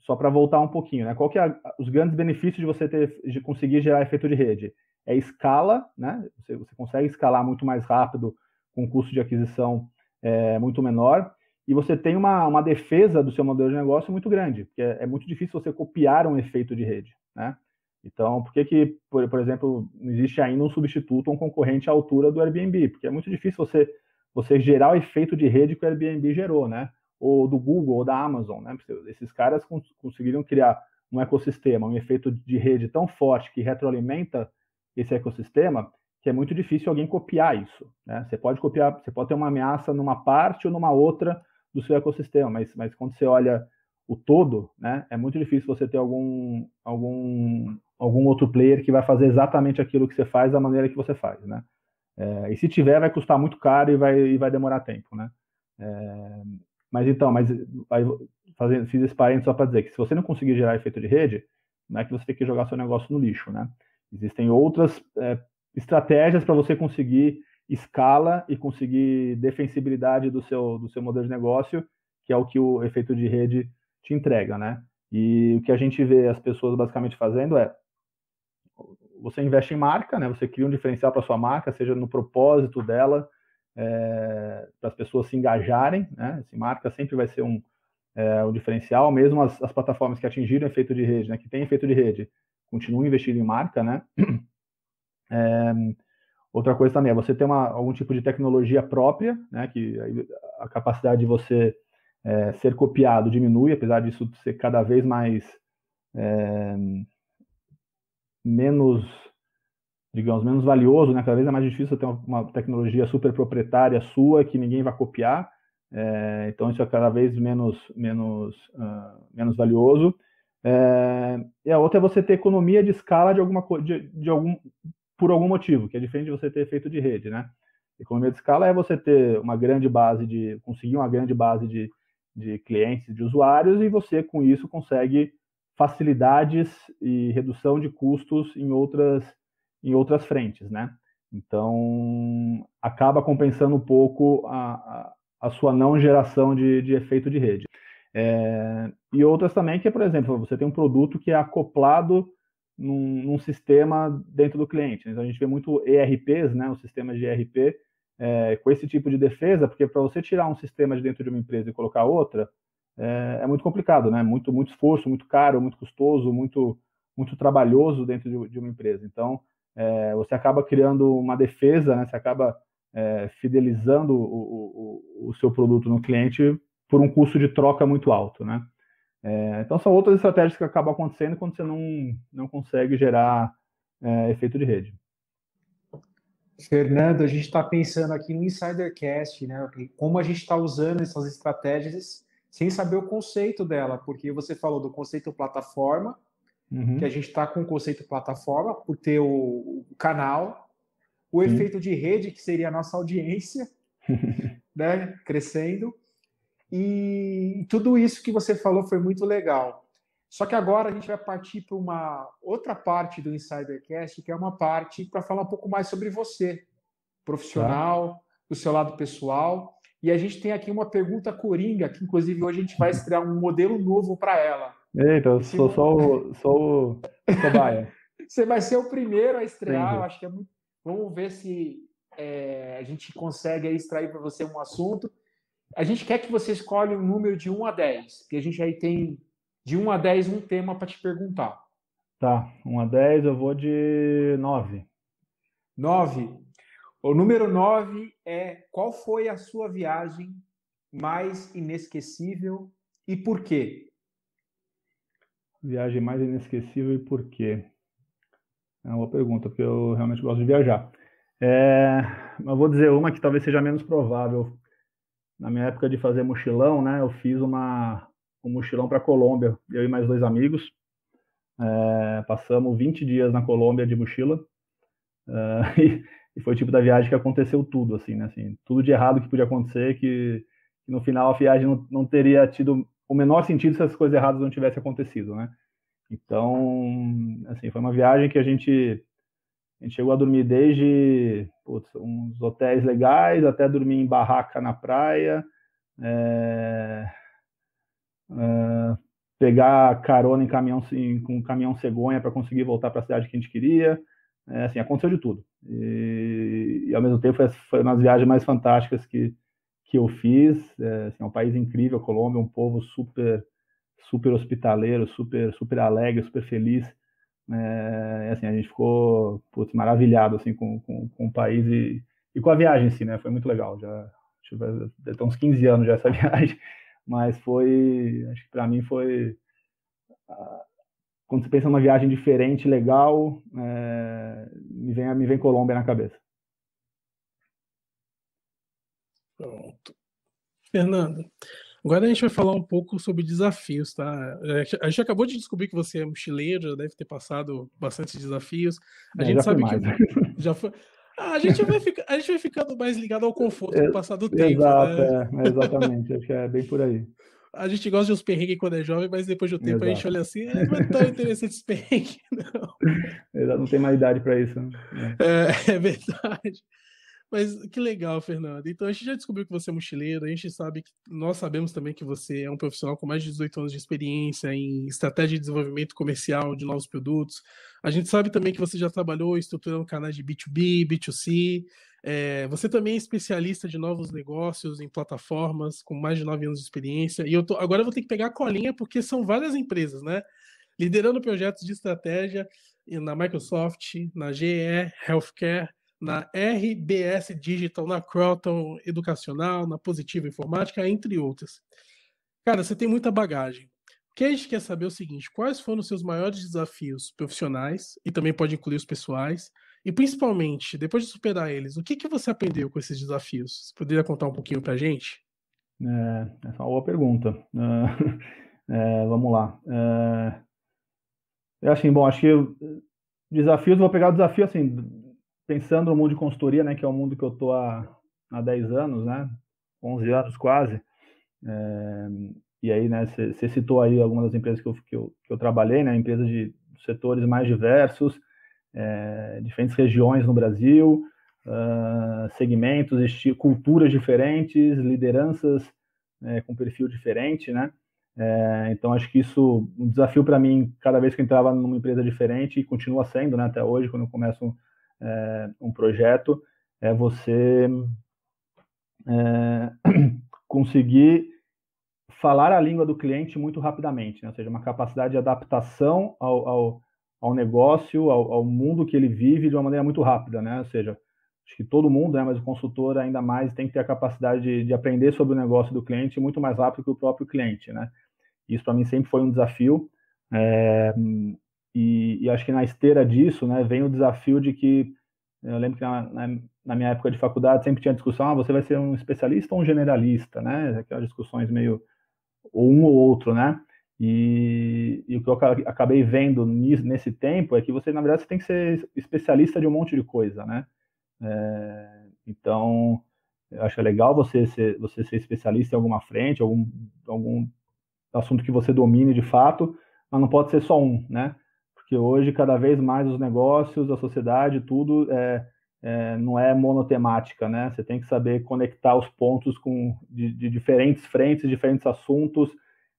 só para voltar um pouquinho, né? Qual que é a, os grandes benefícios de você ter, de conseguir gerar efeito de rede? É escala, né? Você, você consegue escalar muito mais rápido com um custo de aquisição é, muito menor e você tem uma, uma defesa do seu modelo de negócio muito grande, porque é, é muito difícil você copiar um efeito de rede, né? Então, por que, que por, por exemplo, não existe ainda um substituto, um concorrente à altura do Airbnb? Porque é muito difícil você, você gerar o efeito de rede que o Airbnb gerou, né? Ou do Google, ou da Amazon, né? Esses caras cons conseguiram criar um ecossistema, um efeito de rede tão forte que retroalimenta esse ecossistema, que é muito difícil alguém copiar isso, né? Você pode copiar, você pode ter uma ameaça numa parte ou numa outra do seu ecossistema, mas, mas quando você olha o todo, né, é muito difícil você ter algum, algum, algum outro player que vai fazer exatamente aquilo que você faz da maneira que você faz, né? É, e se tiver, vai custar muito caro e vai, e vai demorar tempo, né? É, mas então, mas fazendo, fiz esse parênteses só para dizer que se você não conseguir gerar efeito de rede, não é que você tem que jogar seu negócio no lixo, né? Existem outras é, estratégias para você conseguir escala e conseguir defensibilidade do seu, do seu modelo de negócio, que é o que o efeito de rede te entrega, né? E o que a gente vê as pessoas basicamente fazendo é você investe em marca, né? Você cria um diferencial para sua marca, seja no propósito dela, é, para as pessoas se engajarem, né? Esse assim, marca sempre vai ser um, é, um diferencial, mesmo as, as, plataformas que atingiram efeito de rede, né? Que tem efeito de rede, continuam investindo em marca, né? *clears throat* É, Outra coisa também é você ter uma, algum tipo de tecnologia própria, né, que a capacidade de você é, ser copiado diminui, apesar disso ser cada vez mais é, menos, digamos, menos valioso, né? cada vez é mais difícil ter uma, uma tecnologia super proprietária sua que ninguém vai copiar, é, então isso é cada vez menos, menos, uh, menos valioso. É, e a outra é você ter economia de escala de alguma de, de algum por algum motivo, que é diferente de você ter efeito de rede, né? Economia de escala é você ter uma grande base de, conseguir uma grande base de, de clientes, de usuários, e você com isso consegue facilidades e redução de custos em outras, em outras frentes, né? Então, acaba compensando um pouco a, a, a sua não geração de, de efeito de rede. É, e outras também que é, por exemplo, você tem um produto que é acoplado num, num, sistema dentro do cliente. Então, a gente vê muito ERPs, né, os sistema de ERP, é, eh, com esse tipo de defesa, porque para você tirar um sistema de dentro de uma empresa e colocar outra, é, é, muito complicado, né? Muito, muito esforço, muito caro, muito custoso, muito, muito trabalhoso dentro de, de uma empresa. Então, é, você acaba criando uma defesa, né? Você acaba fidelizando o, o, o seu produto no cliente por um custo de troca muito alto, né? É, então são outras estratégias que acabam acontecendo quando você não, não consegue gerar é, efeito de rede. Fernando, a gente está pensando aqui no Insidercast, né? Como a gente está usando essas estratégias sem saber o conceito dela, porque você falou do conceito plataforma, uhum. que a gente está com o conceito plataforma por ter o, o canal, o Sim. efeito de rede, que seria a nossa audiência, *laughs* né? Crescendo e tudo isso que você falou foi muito legal. Só que agora a gente vai partir para uma outra parte do Insidercast, que é uma parte para falar um pouco mais sobre você, profissional, ah. do seu lado pessoal. E a gente tem aqui uma pergunta coringa, que inclusive hoje a gente vai estrear um modelo novo para ela. Eita, eu sou só o, sou o cobaia. *laughs* Você vai ser o primeiro a estrear, eu acho que é muito... Vamos ver se é, a gente consegue extrair para você um assunto a gente quer que você escolha um número de 1 a 10, que a gente aí tem de 1 a 10 um tema para te perguntar. Tá, 1 a 10 eu vou de 9. 9. O número 9 é qual foi a sua viagem mais inesquecível e por quê? Viagem mais inesquecível e por quê? É uma boa pergunta, porque eu realmente gosto de viajar. É, eu vou dizer uma que talvez seja menos provável na minha época de fazer mochilão, né, eu fiz uma, um mochilão para Colômbia, eu e mais dois amigos. É, passamos 20 dias na Colômbia de mochila. É, *laughs* e, e, foi o tipo da viagem que aconteceu tudo, assim, né? Assim, tudo de errado que podia acontecer, que, que no final a viagem não, não, teria tido o menor sentido se as coisas erradas não tivessem acontecido, né? Então, assim, foi uma viagem que a gente a gente chegou a dormir desde putz, uns hotéis legais até dormir em barraca na praia, é, é, pegar carona em caminhão com caminhão cegonha para conseguir voltar para a cidade que a gente queria. É, assim, aconteceu de tudo. E, e ao mesmo tempo foi, foi uma das viagens mais fantásticas que, que eu fiz. É, assim, é um país incrível, Colômbia, um povo super super hospitaleiro, super super alegre, super feliz. É, assim, a gente ficou putz, maravilhado assim, com, com, com o país e, e, com a viagem, assim, né? Foi muito legal. Já, já tem uns 15 anos já essa *laughs* viagem, mas foi, acho que para mim foi. Quando você pensa numa viagem diferente, legal, é, me, vem, me vem Colômbia na cabeça. Pronto. Fernando, Agora a gente vai falar um pouco sobre desafios, tá? É, a gente acabou de descobrir que você é mochileiro, já deve ter passado bastante desafios. A gente sabe que né? *laughs* já foi. Ah, a, gente vai a gente vai ficando mais ligado ao conforto é, passar do tempo. Exato, né? é, exatamente, acho que é bem por aí. A gente gosta de uns perrengues quando é jovem, mas depois do tempo Exato. a gente olha assim, é, não é tão interessante esse perrengue, *laughs* não. *laughs* Exato, não tem mais idade para isso. Né? É, é verdade. Mas que legal, Fernando. Então a gente já descobriu que você é mochileiro, a gente sabe que nós sabemos também que você é um profissional com mais de 18 anos de experiência em estratégia de desenvolvimento comercial de novos produtos. A gente sabe também que você já trabalhou estruturando canais de B2B, B2C. É, você também é especialista de novos negócios em plataformas, com mais de 9 anos de experiência. E eu tô, agora eu vou ter que pegar a colinha, porque são várias empresas, né? Liderando projetos de estratégia na Microsoft, na GE, Healthcare, na tá. RBS Digital, na Croton Educacional, na Positiva Informática, entre outras. Cara, você tem muita bagagem. O que a gente quer saber é o seguinte: quais foram os seus maiores desafios profissionais, e também pode incluir os pessoais, e principalmente, depois de superar eles, o que, que você aprendeu com esses desafios? Você poderia contar um pouquinho para a gente? É, essa é uma boa pergunta. Ah, *laughs* é, vamos lá. É, eu assim, bom, acho que desafios, vou pegar o desafio assim, pensando no mundo de consultoria, né, que é o mundo que eu estou há, há 10 anos, né, 11 anos quase, é, e aí, né, você citou aí algumas das empresas que eu, que eu, que eu trabalhei, né, empresas de setores mais diversos, é, diferentes regiões no Brasil, uh, segmentos, culturas diferentes, lideranças é, com perfil diferente, né, eh, então acho que isso, um desafio para mim, cada vez que eu entrava numa empresa diferente, e continua sendo, né, até hoje, quando eu começo é, um projeto é você é, *clears throat* conseguir falar a língua do cliente muito rapidamente, né? ou seja, uma capacidade de adaptação ao, ao, ao negócio, ao, ao, mundo que ele vive de uma maneira muito rápida, né? Ou seja, acho que todo mundo, né? Mas o consultor ainda mais tem que ter a capacidade de, de aprender sobre o negócio do cliente muito mais rápido que o próprio cliente, né? Isso para mim sempre foi um desafio. É, e, e, acho que na esteira disso, né, vem o desafio de que eu lembro que na, na, na minha época de faculdade sempre tinha discussão, ah, você vai ser um especialista ou um generalista, né? Aquelas discussões meio ou um ou outro, né? E, e, o que eu acabei vendo nesse tempo é que você, na verdade, você tem que ser especialista de um monte de coisa, né? É, então, eu acho é legal você ser, você ser especialista em alguma frente, algum, algum assunto que você domine de fato, mas não pode ser só um, né? porque hoje cada vez mais os negócios, a sociedade, tudo é, é, não é monotemática, né? Você tem que saber conectar os pontos com, de, de diferentes frentes, diferentes assuntos,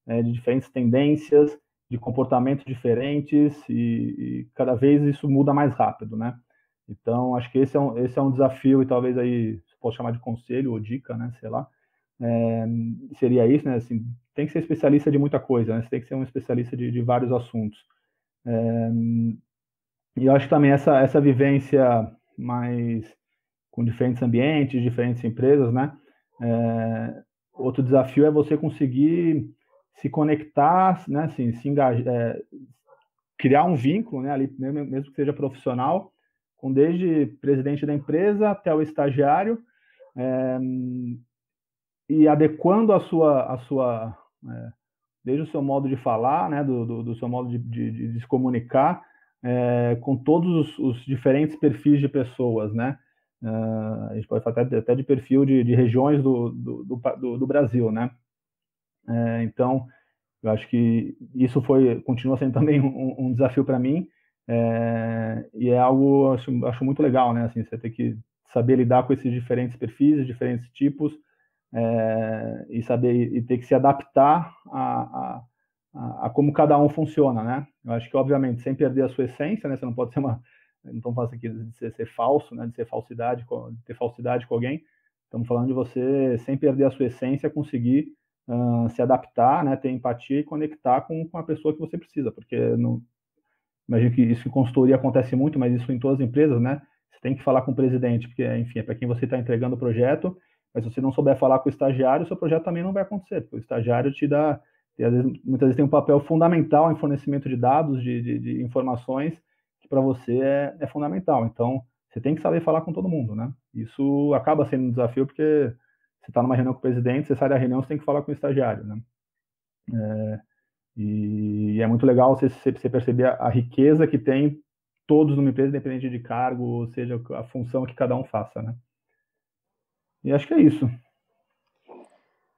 né? de diferentes tendências, de comportamentos diferentes e, e, cada vez isso muda mais rápido, né? Então acho que esse é um, esse é um desafio e talvez aí posso chamar de conselho ou dica, né? Sei lá. É, seria isso, né? Assim, tem que ser especialista de muita coisa, né? Você tem que ser um especialista de, de vários assuntos e eu acho que também essa, essa vivência mais com diferentes ambientes, diferentes empresas, né? É, outro desafio é você conseguir se conectar, né? Assim, se engajar, é, eh, criar um vínculo, né? Ali, né? mesmo que seja profissional, com desde presidente da empresa até o estagiário, é, e adequando a sua, a sua desde o seu modo de falar, né, do, do, do seu modo de, de, de se comunicar, é, com todos os, os, diferentes perfis de pessoas, né? Uh, a gente pode falar até, até de perfil de, de regiões do, do, do, Brasil, né? É, então, eu acho que isso foi, continua sendo *laughs* também um, um desafio para mim, é, e é algo, acho, acho muito legal, né? Assim, você ter que saber lidar com esses diferentes perfis, diferentes tipos, é, e saber e ter que se adaptar a, a, a, como cada um funciona, né? Eu acho que obviamente sem perder a sua essência, né? Você não pode ser uma então faço aqui de ser, ser, falso, né? De ser falsidade, de ter falsidade com alguém. Estamos falando de você sem perder a sua essência conseguir uh, se adaptar, né? Ter empatia e conectar com, com a pessoa que você precisa, porque não imagino que isso em consultoria acontece muito, mas isso em todas as empresas, né? Você tem que falar com o presidente, porque enfim é para quem você está entregando o projeto mas se você não souber falar com o estagiário, seu projeto também não vai acontecer, porque o estagiário te dá, vezes, muitas vezes tem um papel fundamental em fornecimento de dados, de, de, de informações, que para você é, é, fundamental. Então, você tem que saber falar com todo mundo, né? Isso acaba sendo um desafio, porque você está numa reunião com o presidente, você sai da reunião, você tem que falar com o estagiário, né? É, e, e, é muito legal você, você perceber a, a riqueza que tem todos numa empresa, independente de cargo, ou seja, a função que cada um faça, né? E acho que é isso.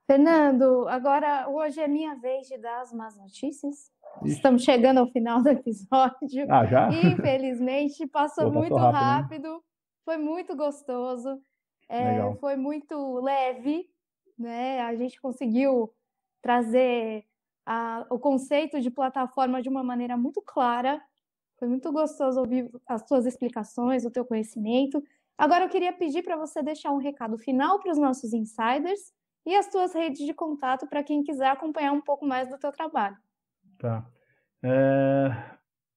Fernando, agora hoje é minha vez de dar as más notícias. Ixi. Estamos chegando ao final do episódio. Ah, já? Infelizmente, passou, Pô, muito rápido, né? rápido né? foi muito gostoso, é, foi muito leve, né? A gente conseguiu trazer a, o conceito de plataforma de uma maneira muito clara. Foi muito gostoso ouvir as suas explicações, o teu conhecimento. Agora eu queria pedir para você deixar um recado final para os nossos insiders e as tuas redes de contato para quem quiser acompanhar um pouco mais do teu trabalho. Tá. É...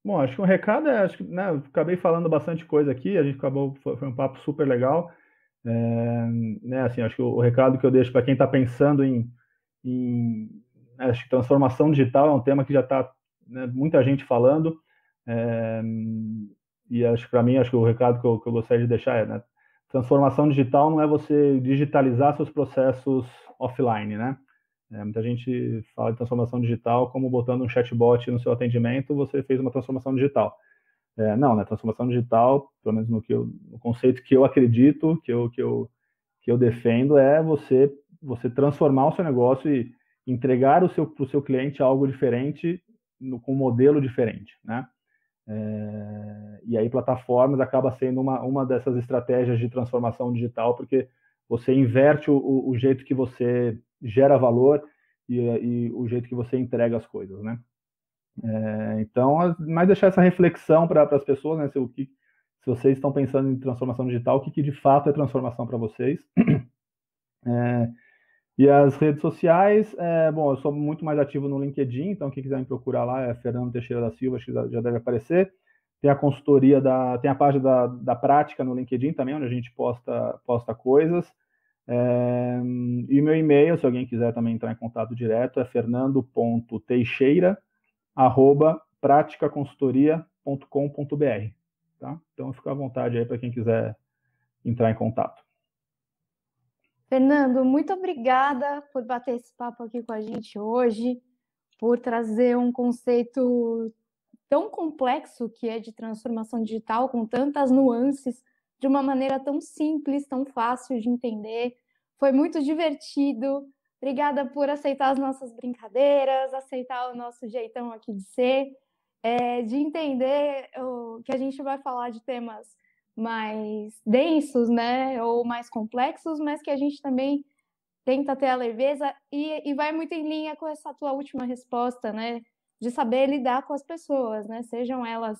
Bom, acho que um recado é, acho que, né, eu acabei falando bastante coisa aqui, a gente acabou, foi um papo super legal. É, né, assim, acho que o, o, recado que eu deixo para quem está pensando em, em, né, acho que transformação digital é um tema que já está né, muita gente falando. É, e acho para mim, acho que o recado que eu, que eu gostaria de deixar é, né, transformação digital não é você digitalizar seus processos offline, né? É, muita gente fala de transformação digital como botando um chatbot no seu atendimento, você fez uma transformação digital. É, não, né? Transformação digital, pelo menos no, que eu, no conceito que eu acredito, que eu, que eu, que eu defendo, é você, você transformar o seu negócio e entregar o seu, para o seu cliente algo diferente, no, com um modelo diferente, né? É, e aí plataformas acaba sendo uma, uma dessas estratégias de transformação digital, porque você inverte o, o jeito que você gera valor e, e, o jeito que você entrega as coisas, né? É, então, é mais deixar essa reflexão para as pessoas, né? Se, o que, se vocês estão pensando em transformação digital, o que, que de fato é transformação para vocês? *clears throat* É, e as redes sociais, é, bom, eu sou muito mais ativo no LinkedIn, então quem quiser me procurar lá é Fernando Teixeira da Silva, acho que já deve aparecer. Tem a consultoria da. Tem a página da, da prática no LinkedIn também, onde a gente posta, posta coisas. É, e meu e-mail, se alguém quiser também entrar em contato direto, é fernando.teixeira.praticaconsultoria.com.br. Tá? Então fica à vontade aí para quem quiser entrar em contato. Fernando, muito obrigada por bater esse papo aqui com a gente hoje, por trazer um conceito tão complexo que é de transformação digital, com tantas nuances, de uma maneira tão simples, tão fácil de entender. Foi muito divertido. Obrigada por aceitar as nossas brincadeiras, aceitar o nosso jeitão aqui de ser, é, de entender o, que a gente vai falar de temas mais densos, né, ou mais complexos, mas que a gente também tenta ter a leveza e, e vai muito em linha com essa tua última resposta, né, de saber lidar com as pessoas, né, sejam elas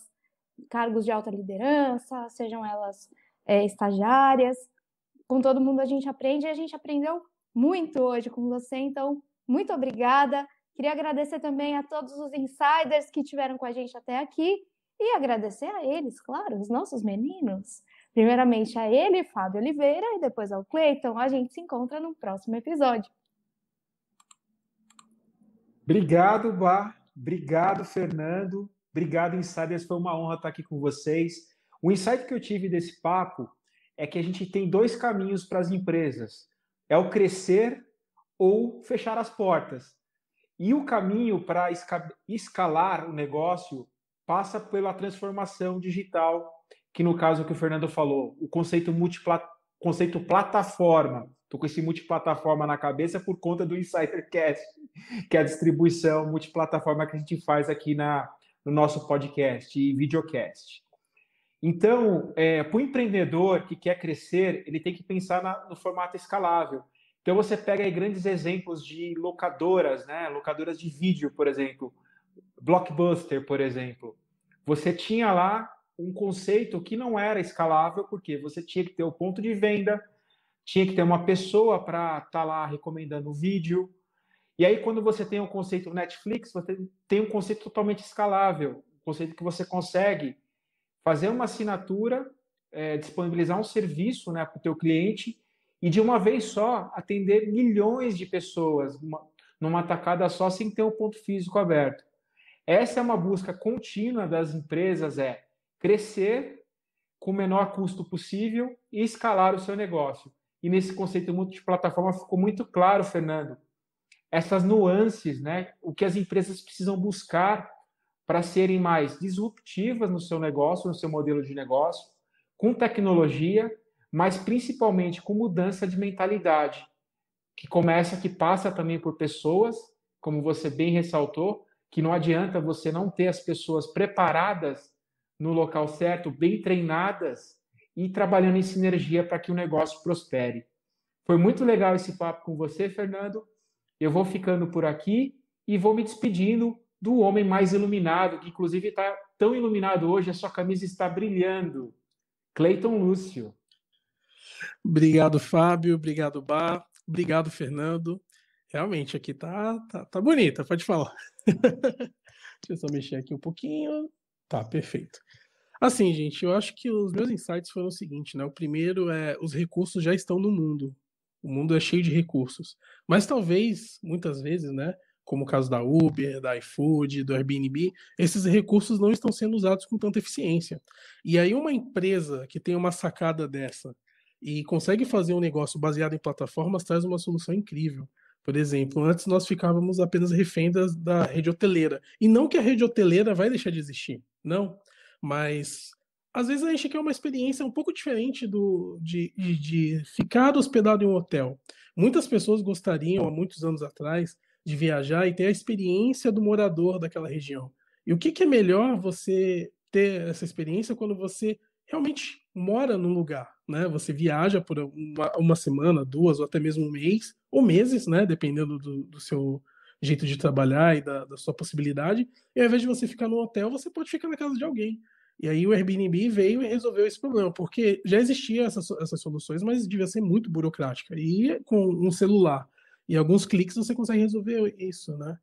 cargos de alta liderança, sejam elas é, estagiárias, com todo mundo a gente aprende e a gente aprendeu muito hoje com você, então muito obrigada. Queria agradecer também a todos os insiders que tiveram com a gente até aqui e agradecer a eles, claro, os nossos meninos. Primeiramente a ele, Fábio Oliveira, e depois ao Cleiton. A gente se encontra no próximo episódio. Obrigado, Bar. Obrigado, Fernando. Obrigado, Insiders. Foi uma honra estar aqui com vocês. O insight que eu tive desse papo é que a gente tem dois caminhos para as empresas: é o crescer ou fechar as portas. E o caminho para escalar o negócio passa pela transformação digital, que no caso que o Fernando falou, o conceito multipla, conceito plataforma. Estou com esse multiplataforma na cabeça por conta do Insidercast, que é a distribuição multiplataforma que a gente faz aqui na, no nosso podcast e videocast. Então, é, para o empreendedor que quer crescer, ele tem que pensar na, no formato escalável. Então, você pega grandes exemplos de locadoras, né? locadoras de vídeo, por exemplo, Blockbuster, por exemplo. Você tinha lá um conceito que não era escalável, porque você tinha que ter o ponto de venda, tinha que ter uma pessoa para estar tá lá recomendando o vídeo. E aí, quando você tem o um conceito Netflix, você tem um conceito totalmente escalável, um conceito que você consegue fazer uma assinatura, é, disponibilizar um serviço né, para o teu cliente e de uma vez só atender milhões de pessoas numa, numa tacada só sem ter um ponto físico aberto. Essa é uma busca contínua das empresas é crescer com o menor custo possível e escalar o seu negócio. E nesse conceito multiplataforma ficou muito claro, Fernando, essas nuances, né? O que as empresas precisam buscar para serem mais disruptivas no seu negócio, no seu modelo de negócio, com tecnologia, mas principalmente com mudança de mentalidade, que começa, que passa também por pessoas, como você bem ressaltou, que não adianta você não ter as pessoas preparadas no local certo, bem treinadas e trabalhando em sinergia para que o negócio prospere. Foi muito legal esse papo com você, Fernando. Eu vou ficando por aqui e vou me despedindo do homem mais iluminado, que inclusive está tão iluminado hoje, a sua camisa está brilhando. Cleiton Lúcio. Obrigado, Fábio. Obrigado, Bar. Obrigado, Fernando. Realmente, aqui tá, tá, tá bonita, pode falar. *laughs* Deixa eu só mexer aqui um pouquinho. Tá, perfeito. Assim, gente, eu acho que os meus insights foram o seguinte, né? O primeiro é os recursos já estão no mundo. O mundo é cheio de recursos. Mas talvez, muitas vezes, né? Como o caso da Uber, da iFood, do Airbnb, esses recursos não estão sendo usados com tanta eficiência. E aí, uma empresa que tem uma sacada dessa e consegue fazer um negócio baseado em plataformas traz uma solução incrível. Por exemplo, antes nós ficávamos apenas refendas da rede hoteleira. E não que a rede hoteleira vai deixar de existir, não. Mas às vezes a gente quer uma experiência um pouco diferente do de, de, de ficar hospedado em um hotel. Muitas pessoas gostariam, há muitos anos atrás, de viajar e ter a experiência do morador daquela região. E o que, que é melhor você ter essa experiência quando você realmente mora num lugar, né? Você viaja por uma, uma semana, duas ou até mesmo um mês ou meses, né? Dependendo do, do seu jeito de trabalhar e da, da, sua possibilidade. E ao invés de você ficar no hotel, você pode ficar na casa de alguém. E aí o Airbnb veio e resolveu esse problema, porque já existia essas, essas soluções, mas devia ser muito burocrática. E com um celular e alguns cliques você consegue resolver isso, né?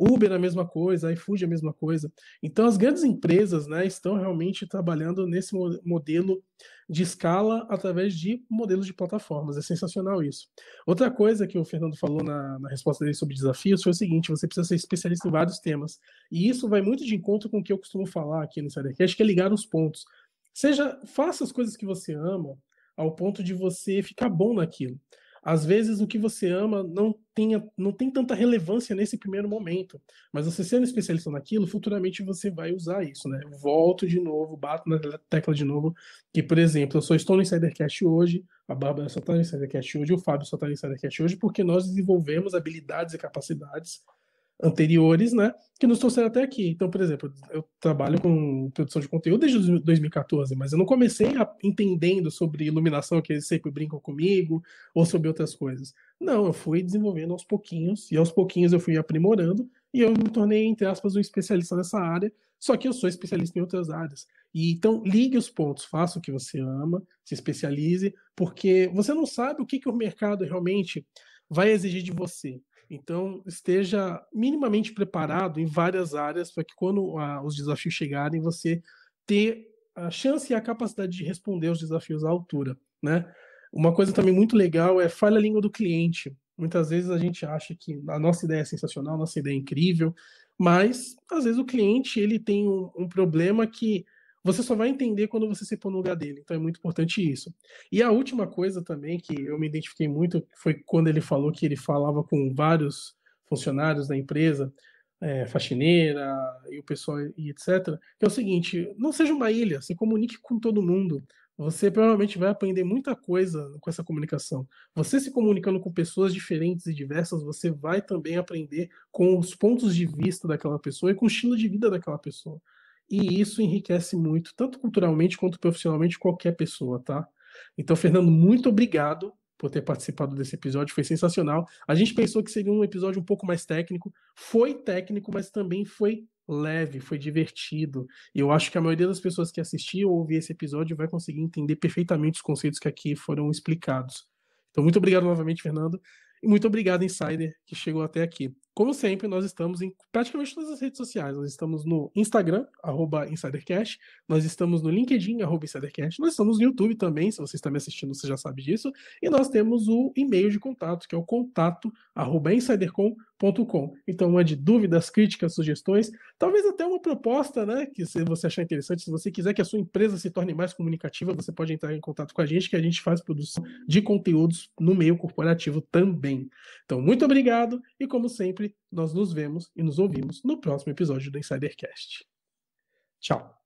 Uber é a mesma coisa, iFood é a mesma coisa. Então as grandes empresas né, estão realmente trabalhando nesse modelo de escala através de modelos de plataformas. É sensacional isso. Outra coisa que o Fernando falou na, na resposta dele sobre desafios foi o seguinte: você precisa ser especialista em vários temas. E isso vai muito de encontro com o que eu costumo falar aqui no Acho que é ligar os pontos. Seja, faça as coisas que você ama ao ponto de você ficar bom naquilo. Às vezes o que você ama não, tenha, não tem tanta relevância nesse primeiro momento, mas você sendo especialista naquilo, futuramente você vai usar isso, né? Volto de novo, bato na tecla de novo, que, por exemplo, eu só estou no Insidercast hoje, a Bárbara só está no Insidercast hoje, o Fábio só está no Insidercast hoje, porque nós desenvolvemos habilidades e capacidades anteriores, né, que nos trouxeram até aqui. Então, por exemplo, eu trabalho com produção de conteúdo desde 2014, mas eu não comecei a, entendendo sobre iluminação, que eles sempre brincam comigo, ou sobre outras coisas. Não, eu fui desenvolvendo aos pouquinhos, e aos pouquinhos eu fui aprimorando, e eu me tornei, entre aspas, um especialista nessa área, só que eu sou especialista em outras áreas. E então ligue os pontos, faça o que você ama, se especialize, porque você não sabe o que, que o mercado realmente vai exigir de você. Então, esteja minimamente preparado em várias áreas para que quando ah, os desafios chegarem, você ter a chance e a capacidade de responder os desafios à altura, né? Uma coisa também muito legal é fale a língua do cliente. Muitas vezes a gente acha que a nossa ideia é sensacional, a nossa ideia é incrível, mas às vezes o cliente ele tem um, um problema que você só vai entender quando você se pôr no lugar dele. Então é muito importante isso. E a última coisa também que eu me identifiquei muito foi quando ele falou que ele falava com vários funcionários da empresa, é, faxineira e o pessoal e etc. Que é o seguinte: não seja uma ilha, se comunique com todo mundo. Você provavelmente vai aprender muita coisa com essa comunicação. Você se comunicando com pessoas diferentes e diversas, você vai também aprender com os pontos de vista daquela pessoa e com o estilo de vida daquela pessoa. E isso enriquece muito, tanto culturalmente quanto profissionalmente, qualquer pessoa, tá? Então, Fernando, muito obrigado por ter participado desse episódio, foi sensacional. A gente pensou que seria um episódio um pouco mais técnico, foi técnico, mas também foi leve, foi divertido. E eu acho que a maioria das pessoas que assistiram ou ouvir esse episódio vai conseguir entender perfeitamente os conceitos que aqui foram explicados. Então, muito obrigado novamente, Fernando. E muito obrigado, Insider, que chegou até aqui. Como sempre, nós estamos em praticamente todas as redes sociais. Nós estamos no Instagram, arroba InsiderCast, nós estamos no LinkedIn, arroba InsiderCast, nós estamos no YouTube também, se você está me assistindo, você já sabe disso, e nós temos o e-mail de contato, que é o contato, arroba insidercom.com. Então, mande dúvidas, críticas, sugestões, talvez até uma proposta, né, que se você achar interessante, se você quiser que a sua empresa se torne mais comunicativa, você pode entrar em contato com a gente, que a gente faz produção de conteúdos no meio corporativo também. Então, muito obrigado e, como sempre, nós nos vemos e nos ouvimos no próximo episódio do Insidercast. Tchau!